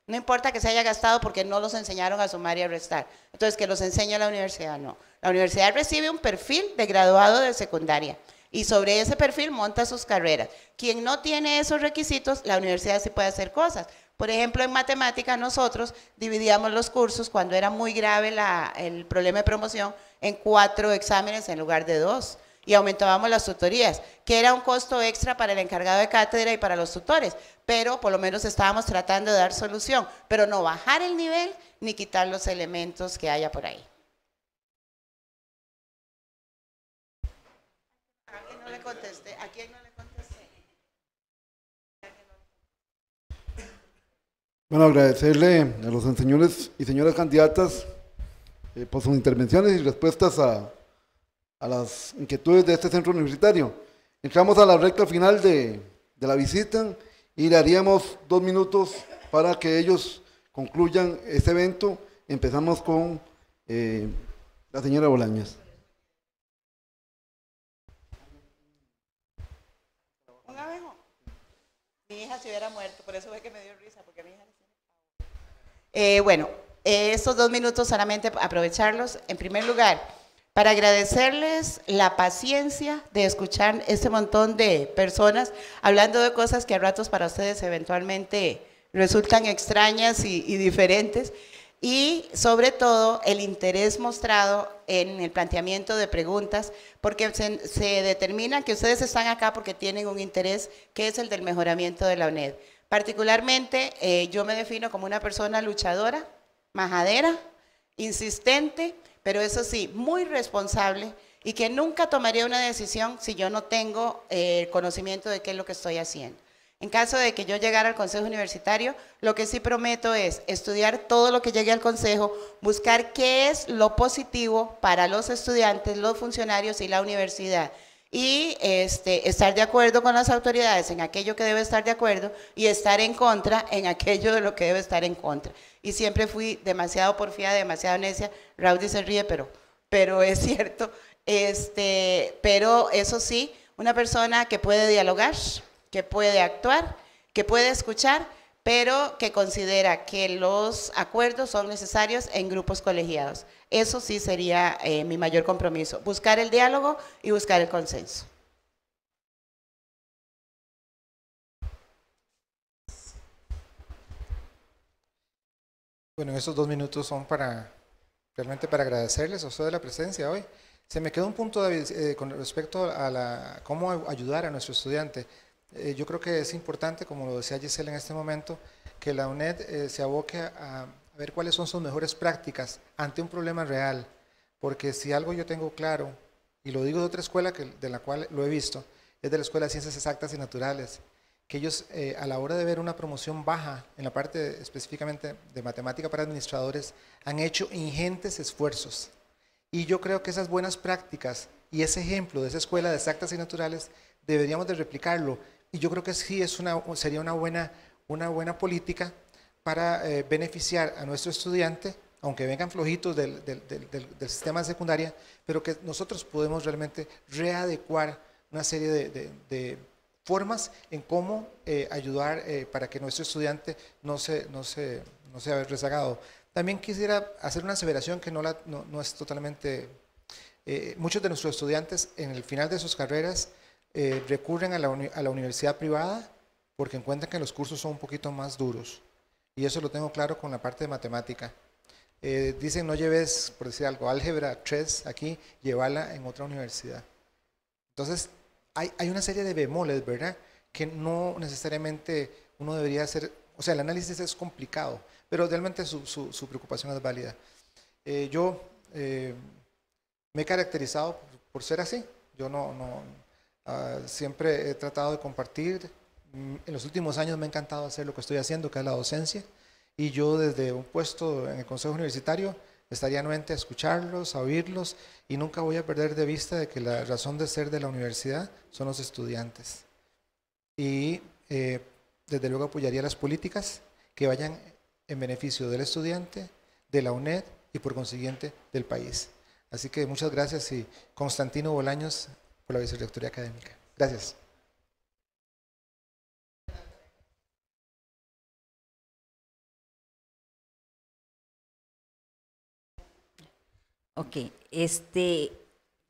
Speaker 5: no importa que se haya gastado porque no los enseñaron a sumar y a restar. Entonces, que los enseñe la universidad, no. La universidad recibe un perfil de graduado de secundaria y sobre ese perfil monta sus carreras. Quien no tiene esos requisitos, la universidad sí puede hacer cosas. Por ejemplo, en matemática nosotros dividíamos los cursos cuando era muy grave el problema de promoción en cuatro exámenes en lugar de dos y aumentábamos las tutorías, que era un costo extra para el encargado de cátedra y para los tutores, pero por lo menos estábamos tratando de dar solución, pero no bajar el nivel ni quitar los elementos que haya por ahí.
Speaker 3: Bueno, agradecerle a los señores y señoras candidatas eh, por sus intervenciones y respuestas a a las inquietudes de este centro universitario. Entramos a la recta final de, la visita y le haríamos dos minutos para que ellos concluyan este evento. Empezamos con eh, la señora Bolañas.
Speaker 5: Mi hija se hubiera muerto, por eso fue que me dio risa, porque mi hija le eh, Bueno, eh, estos dos minutos solamente aprovecharlos. En primer lugar, para agradecerles la paciencia de escuchar ese montón de personas hablando de cosas que a ratos para ustedes eventualmente resultan extrañas y, diferentes y sobre todo el interés mostrado en el planteamiento de preguntas, porque se, determina que ustedes están acá porque tienen un interés que es el del mejoramiento de la UNED. Particularmente eh, yo me defino como una persona luchadora, majadera, insistente, pero eso sí, muy responsable y que nunca tomaría una decisión si yo no tengo eh, el conocimiento de qué es lo que estoy haciendo. En caso de que yo llegara al Consejo Universitario, lo que sí prometo es estudiar todo lo que llegue al Consejo, buscar qué es lo positivo para los estudiantes, los funcionarios y la universidad. Y este, estar de acuerdo con las autoridades en aquello que debe estar de acuerdo y estar en contra en aquello de lo que debe estar en contra y siempre fui demasiado porfiada, demasiado necia. Raúl se ríe, pero, pero [laughs] es cierto. Este, pero eso sí, una persona que puede dialogar, que puede actuar, que puede escuchar, pero que considera que los acuerdos son necesarios en grupos colegiados. Eso sí sería eh, mi mayor compromiso, buscar el diálogo y buscar el consenso.
Speaker 6: Bueno, estos dos minutos son para realmente para agradecerles a ustedes la presencia hoy. Se me quedó un punto, David, eh, con respecto a cómo ayudar a nuestro estudiante. Eh, yo creo que es importante, como lo decía Giselle en este momento, que la UNED eh, se aboque a, a, ver cuáles son sus mejores prácticas ante un problema real. Porque si algo yo tengo claro, y lo digo de otra escuela que, de la cual lo he visto, es de la Escuela de Ciencias Exactas y Naturales que ellos eh, a la hora de ver una promoción baja en la parte específicamente de matemática para administradores han hecho ingentes esfuerzos. Y yo creo que esas buenas prácticas y ese ejemplo de esa escuela de exactas y naturales deberíamos de replicarlo. Y yo creo que sí es una, sería una buena, una buena política para eh, beneficiar a nuestro estudiante, aunque vengan flojitos del, sistema secundaria, pero que nosotros podemos realmente readecuar una serie de formas en cómo eh, ayudar eh, para que nuestro estudiante no se, no se, no se rezagado. También quisiera hacer una aseveración que no, la, no, es totalmente... Eh, muchos de nuestros estudiantes en el final de sus carreras recurren a la, a la universidad privada porque encuentran que los cursos son un poquito más duros. Y eso lo tengo claro con la parte de matemática. dicen no lleves, por decir algo, álgebra 3 aquí, llévala en otra universidad. Entonces, hay, una serie de bemoles, ¿verdad? Que no necesariamente uno debería hacer, o sea, el análisis es complicado, pero realmente su, preocupación es válida. Eh, yo eh, me he caracterizado por ser así, yo no, no ah, siempre he tratado de compartir, mm, en los últimos años me ha encantado hacer lo que estoy haciendo, que es la docencia, y yo desde un puesto en el Consejo Universitario estaría nuevamente a escucharlos, a oírlos y nunca voy a perder de vista de que la razón de ser de la universidad son los estudiantes. Y eh, desde luego apoyaría las políticas que vayan en beneficio del estudiante, de la UNED y por consiguiente del país. Así que muchas gracias y Constantino Bolaños por la Vicerrectoría Académica. Gracias.
Speaker 8: Ok, este,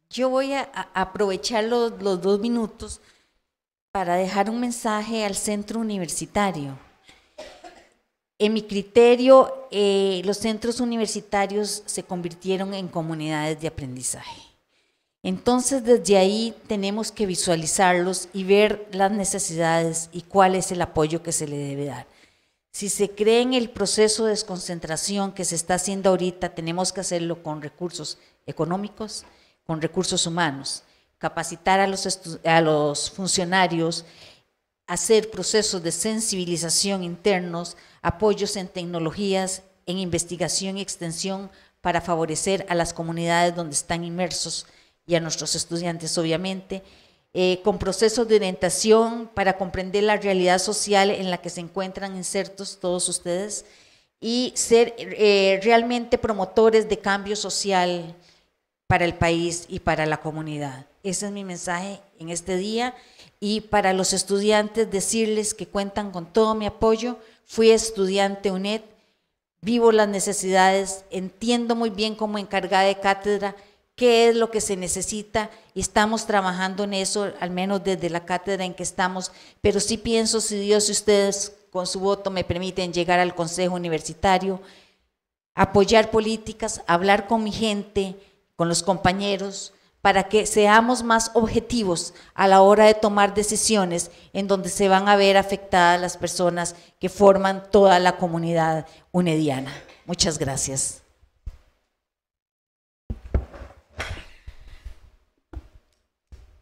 Speaker 8: yo voy a, aprovechar los, dos minutos para dejar un mensaje al centro universitario. En mi criterio, eh, los centros universitarios se convirtieron en comunidades de aprendizaje. Entonces, desde ahí tenemos que visualizarlos y ver las necesidades y cuál es el apoyo que se le debe dar. Si se cree en el proceso de desconcentración que se está haciendo ahorita, tenemos que hacerlo con recursos económicos, con recursos humanos, capacitar a los, a los funcionarios, hacer procesos de sensibilización internos, apoyos en tecnologías, en investigación y extensión para favorecer a las comunidades donde están inmersos y a nuestros estudiantes, obviamente, eh, con procesos de orientación para comprender la realidad social en la que se encuentran insertos todos ustedes y ser eh, realmente promotores de cambio social para el país y para la comunidad. Ese es mi mensaje en este día y para los estudiantes decirles que cuentan con todo mi apoyo. Fui estudiante UNED, vivo las necesidades, entiendo muy bien como encargada de cátedra qué es lo que se necesita y estamos trabajando en eso, al menos desde la cátedra en que estamos, pero sí pienso, si Dios y ustedes con su voto me permiten llegar al Consejo Universitario, apoyar políticas, hablar con mi gente, con los compañeros, para que seamos más objetivos a la hora de tomar decisiones en donde se van a ver afectadas las personas que forman toda la comunidad unediana. Muchas gracias.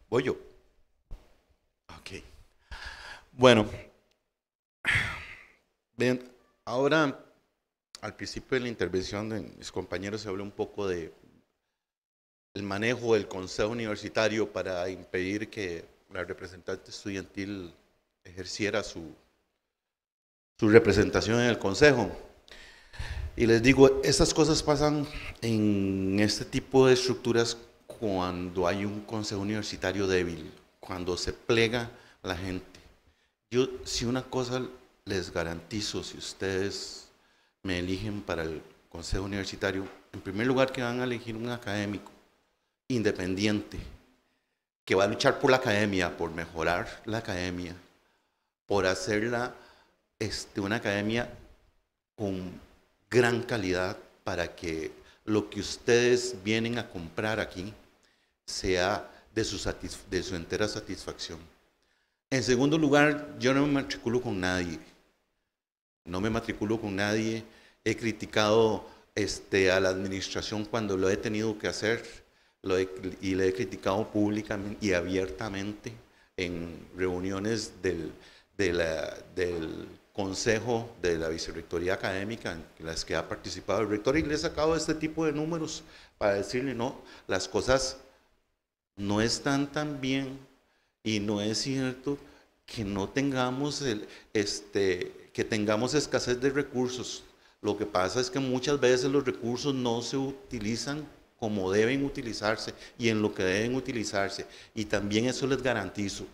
Speaker 9: Voy yo. Ok. Bueno. Bien, ahora, al principio de la intervención de mis compañeros se habló un poco de el manejo del Consejo Universitario para impedir que la representante estudiantil ejerciera su, su representación en el Consejo. Y les digo, estas cosas pasan en este tipo de estructuras cuando hay un consejo universitario débil, cuando se plega la gente. Yo, si una cosa les garantizo, si ustedes me eligen para el consejo universitario, en primer lugar que van a elegir un académico independiente, que va a luchar por la academia, por mejorar la academia, por hacerla este, una academia con gran calidad para que lo que ustedes vienen a comprar aquí sea de su, de su entera satisfacción. En segundo lugar, yo no me matriculo con nadie. No me matriculo con nadie. He criticado este, a la administración cuando lo he tenido que hacer y le he criticado públicamente y abiertamente en reuniones del, del consejo de la vicerrectoría académica en las que ha participado el rector y le he sacado este tipo de números para decirle, no, las cosas no están tan bien y no es cierto que no tengamos, este, que tengamos escasez de recursos. Lo que pasa es que muchas veces los recursos no se utilizan como deben utilizarse y en lo que deben utilizarse. Y también eso les garantizo.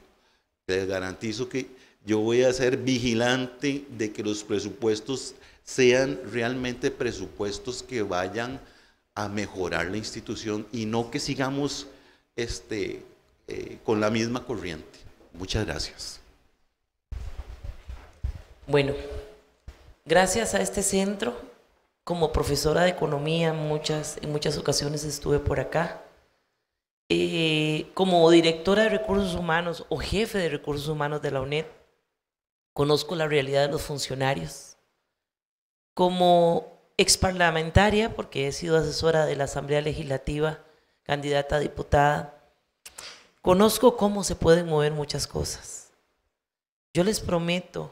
Speaker 9: Les garantizo que yo voy a ser vigilante de que los presupuestos sean realmente presupuestos que vayan a mejorar la institución y no que sigamos este, eh, con la misma corriente. Muchas gracias.
Speaker 10: Bueno, gracias a este centro, como profesora de economía, muchas, en muchas ocasiones estuve por acá. Eh, como directora de recursos humanos o jefe de recursos humanos de la UNED, conozco la realidad de los funcionarios. Como exparlamentaria, porque he sido asesora de la Asamblea Legislativa, candidata diputada, conozco cómo se pueden mover muchas cosas. Yo les prometo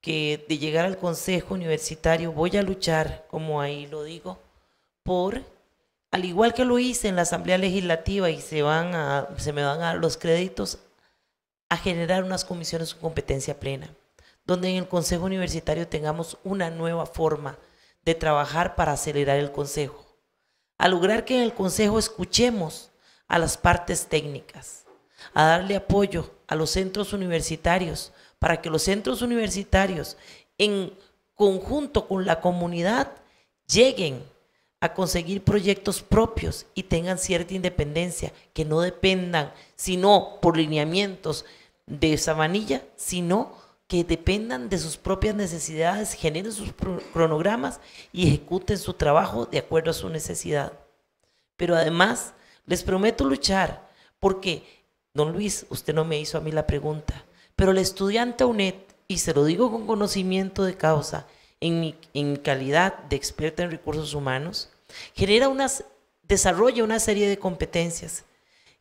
Speaker 10: que de llegar al Consejo Universitario voy a luchar, como ahí lo digo, por, al igual que lo hice en la Asamblea Legislativa y se, van se me van a los créditos, a generar unas comisiones con competencia plena, donde en el Consejo Universitario tengamos una nueva forma de trabajar para acelerar el Consejo a lograr que en el Consejo escuchemos a las partes técnicas, a darle apoyo a los centros universitarios, para que los centros universitarios, en conjunto con la comunidad, lleguen a conseguir proyectos propios y tengan cierta independencia, que no dependan sino por lineamientos de Sabanilla, sino que dependan de sus propias necesidades, generen sus cronogramas y ejecuten su trabajo de acuerdo a su necesidad. Pero además, les prometo luchar, porque, don Luis, usted no me hizo a mí la pregunta, pero el estudiante UNED, y se lo digo con conocimiento de causa, en mi, calidad de experta en recursos humanos, genera unas, desarrolla una serie de competencias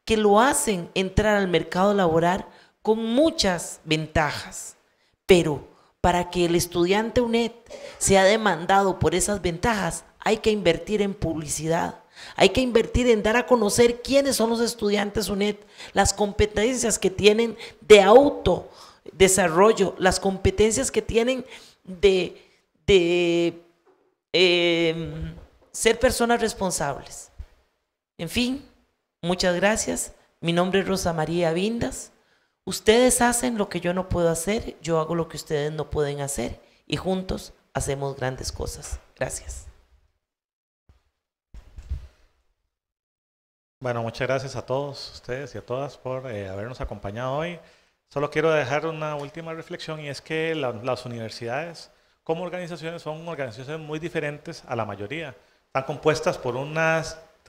Speaker 10: que lo hacen entrar al mercado laboral con muchas ventajas pero para que el estudiante UNED sea demandado por esas ventajas, hay que invertir en publicidad. Hay que invertir en dar a conocer quiénes son los estudiantes UNED, las competencias que tienen de autodesarrollo, las competencias que tienen de, em, ser personas responsables. En fin, muchas gracias. Mi nombre es Rosa María Vindas. Ustedes hacen lo que yo no puedo hacer, yo hago lo que ustedes no pueden hacer y juntos hacemos grandes cosas. Gracias. Bueno, muchas gracias a
Speaker 11: todos ustedes y a todas por eh, habernos acompañado hoy. Solo quiero dejar una última reflexión y es que las universidades como organizaciones son organizaciones muy diferentes a la mayoría. Están compuestas por una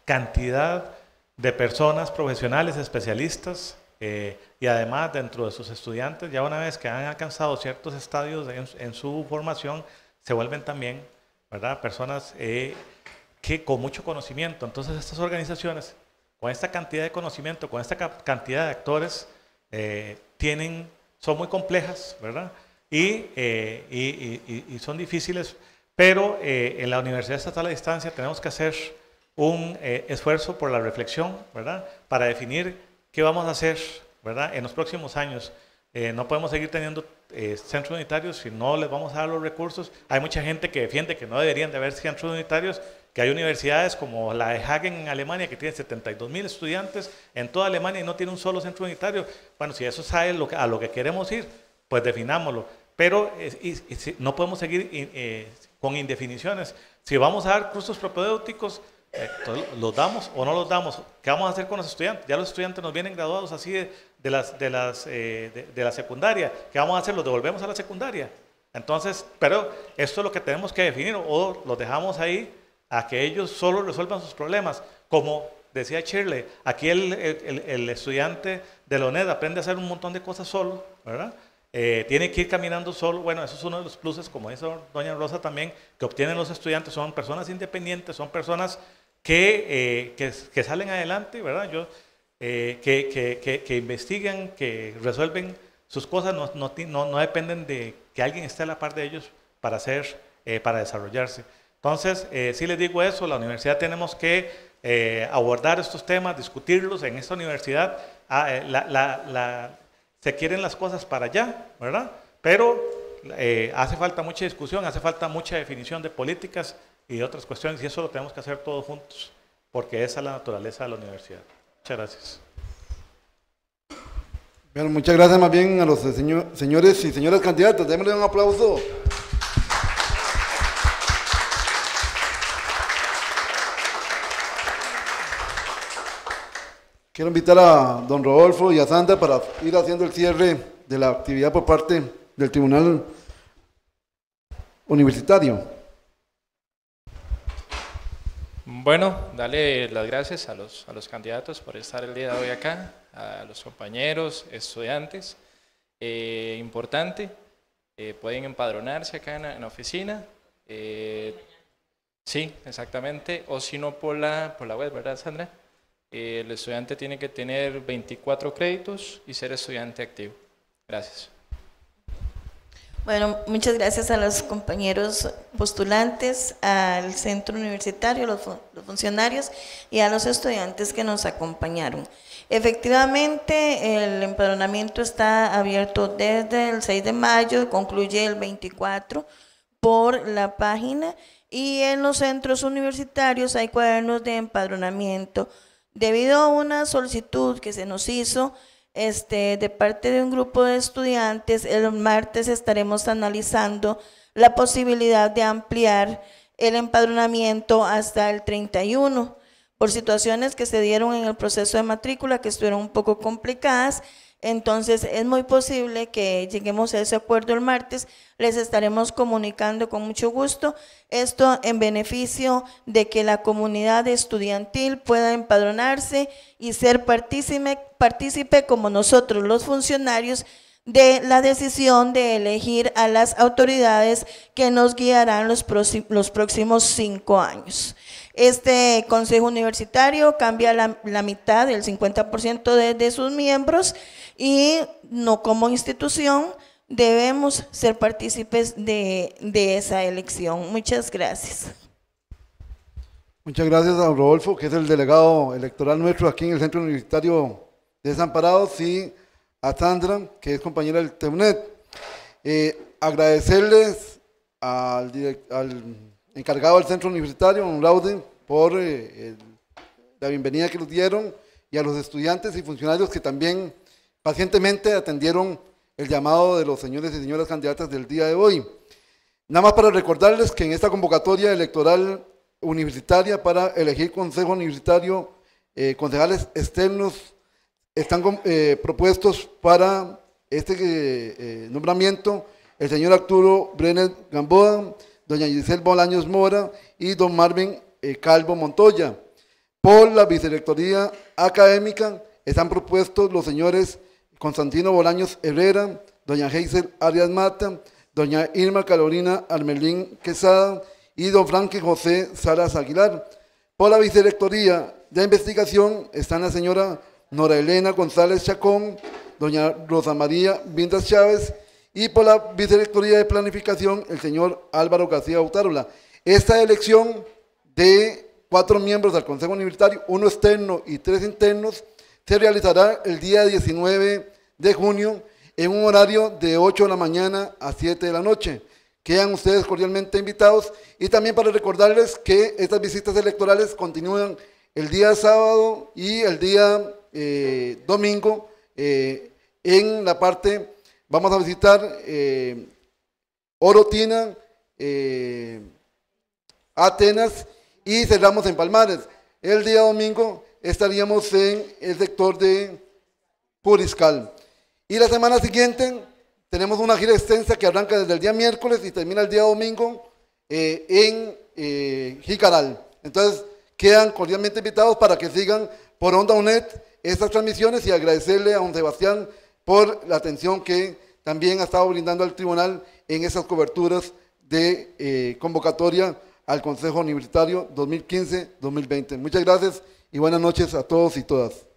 Speaker 11: cantidad de personas profesionales, especialistas, eh, y además, dentro de sus estudiantes, ya una vez que han alcanzado ciertos estadios en, su formación, se vuelven también, ¿verdad? Personas eh, que con mucho conocimiento. Entonces, estas organizaciones, con esta cantidad de conocimiento, con esta cantidad de actores, eh, tienen, son muy complejas, ¿verdad? Y, y son difíciles, pero en la Universidad Estatal a Distancia tenemos que hacer un esfuerzo por la reflexión, ¿verdad? Para definir ¿Qué vamos a hacer ¿verdad? en los próximos años? Eh, no podemos seguir teniendo eh, centros unitarios si no les vamos a dar los recursos. Hay mucha gente que defiende que no deberían de haber centros unitarios, que hay universidades como la de Hagen en Alemania que tiene 72 mil estudiantes en toda Alemania y no tiene un solo centro unitario. Bueno, si eso sale a lo, que queremos ir, pues definámoslo. Pero no podemos seguir eh, con indefiniciones. Si vamos a dar cursos propedéuticos, entonces, ¿los damos o no los damos? ¿Qué vamos a hacer con los estudiantes? Ya los estudiantes nos vienen graduados así de, las, de, las, eh, de, la secundaria. ¿Qué vamos a hacer? ¿Los devolvemos a la secundaria? Entonces, pero esto es lo que tenemos que definir o los dejamos ahí a que ellos solo resuelvan sus problemas. Como decía Shirley, aquí el, el, el estudiante de la UNED aprende a hacer un montón de cosas solo, ¿verdad? Eh, tiene que ir caminando solo. Bueno, eso es uno de los pluses, como dice doña Rosa también, que obtienen los estudiantes. Son personas independientes, son personas eh, que, que, salen adelante, ¿verdad? Yo, eh, que, que, investigan, que resuelven sus cosas, no, no, no, dependen de que alguien esté a la par de ellos para, hacer, eh, para desarrollarse. Entonces, sí les digo eso, la universidad tenemos que abordar estos temas, discutirlos. En esta universidad ah, la, la, la, se quieren las cosas para allá, ¿verdad? Pero hace falta mucha discusión, hace falta mucha definición de políticas y otras cuestiones, y eso lo tenemos que hacer todos juntos, porque esa es la naturaleza de la universidad. Muchas gracias.
Speaker 3: muchas gracias más bien a los señores y señoras candidatas. Démosle un aplauso. Quiero invitar a don Rodolfo y a Sandra para ir haciendo el cierre de la actividad por parte del Tribunal Universitario.
Speaker 1: Bueno, dale las gracias a los, a los candidatos por estar el día de hoy acá, a los compañeros, estudiantes. Eh, importante, eh, pueden empadronarse acá en la, oficina. Eh, sí, exactamente. O si no, por la, por la web, ¿verdad, Sandra? el estudiante tiene que tener 24 créditos y ser estudiante activo. Gracias.
Speaker 4: Bueno, muchas gracias a los compañeros postulantes, al centro universitario, los, los funcionarios y a los estudiantes que nos acompañaron. Efectivamente, el empadronamiento está abierto desde el 6 de mayo, concluye el 24 por la página y en los centros universitarios hay cuadernos de empadronamiento. Debido a una solicitud que se nos hizo, este, de parte de un grupo de estudiantes, el martes estaremos analizando la posibilidad de ampliar el empadronamiento hasta el 31 por situaciones que se dieron en el proceso de matrícula que estuvieron un poco complicadas entonces es muy posible que lleguemos a ese acuerdo el martes. Les estaremos comunicando con mucho gusto esto en beneficio de que la comunidad estudiantil pueda empadronarse y ser partícipe, como nosotros los funcionarios de la decisión de elegir a las autoridades que nos guiarán los, próximos cinco años. Este consejo universitario cambia la, mitad, el 50% de sus miembros y no como institución debemos ser partícipes de, esa elección. Muchas gracias.
Speaker 3: Muchas gracias a Rodolfo, que es el delegado electoral nuestro aquí en el Centro Universitario de Desamparados, y a Sandra, que es compañera del TEUNET. Eh, agradecerles al, al, encargado del Centro Universitario, un laude por eh, la bienvenida que nos dieron, y a los estudiantes y funcionarios que también Pacientemente atendieron el llamado de los señores y señoras candidatas del día de hoy. Nada más para recordarles que en esta convocatoria electoral universitaria para elegir consejo universitario, eh, concejales externos están eh, propuestos para este eh, nombramiento el señor Arturo Brenner Gamboa, doña Giselle Bolaños Mora y don Marvin Calvo Montoya. Por la Vicerrectoría Académica están propuestos los señores Constantino Bolaños Herrera, doña Geisel Arias Mata, doña Irma Carolina Armelín Quesada y don Frankie José Salas Aguilar. Por la Vicerrectoría de investigación están la señora Nora Elena González Chacón, doña Rosa María Vindas Chávez y por la Vicerrectoría de planificación el señor Álvaro García Autárula. Esta elección de cuatro miembros del Consejo Universitario, uno externo y tres internos, se realizará el día 19 de junio en un horario de 8 de la mañana a 7 de la noche. Quedan ustedes cordialmente invitados y también para recordarles que estas visitas electorales continúan el día sábado y el día eh, domingo eh, en la parte, vamos a visitar eh, Orotina, Atenas y cerramos en Palmares. El día domingo estaríamos en el sector de Puriscal. Y la semana siguiente tenemos una gira extensa que arranca desde el día miércoles y termina el día domingo eh, en eh, Jicaral. Entonces, quedan cordialmente invitados para que sigan por Onda UNED estas transmisiones y agradecerle a don Sebastián por la atención que también ha estado brindando al tribunal en esas coberturas de eh, convocatoria al Consejo Universitario 2015-2020. Muchas gracias y buenas noches a todos y todas.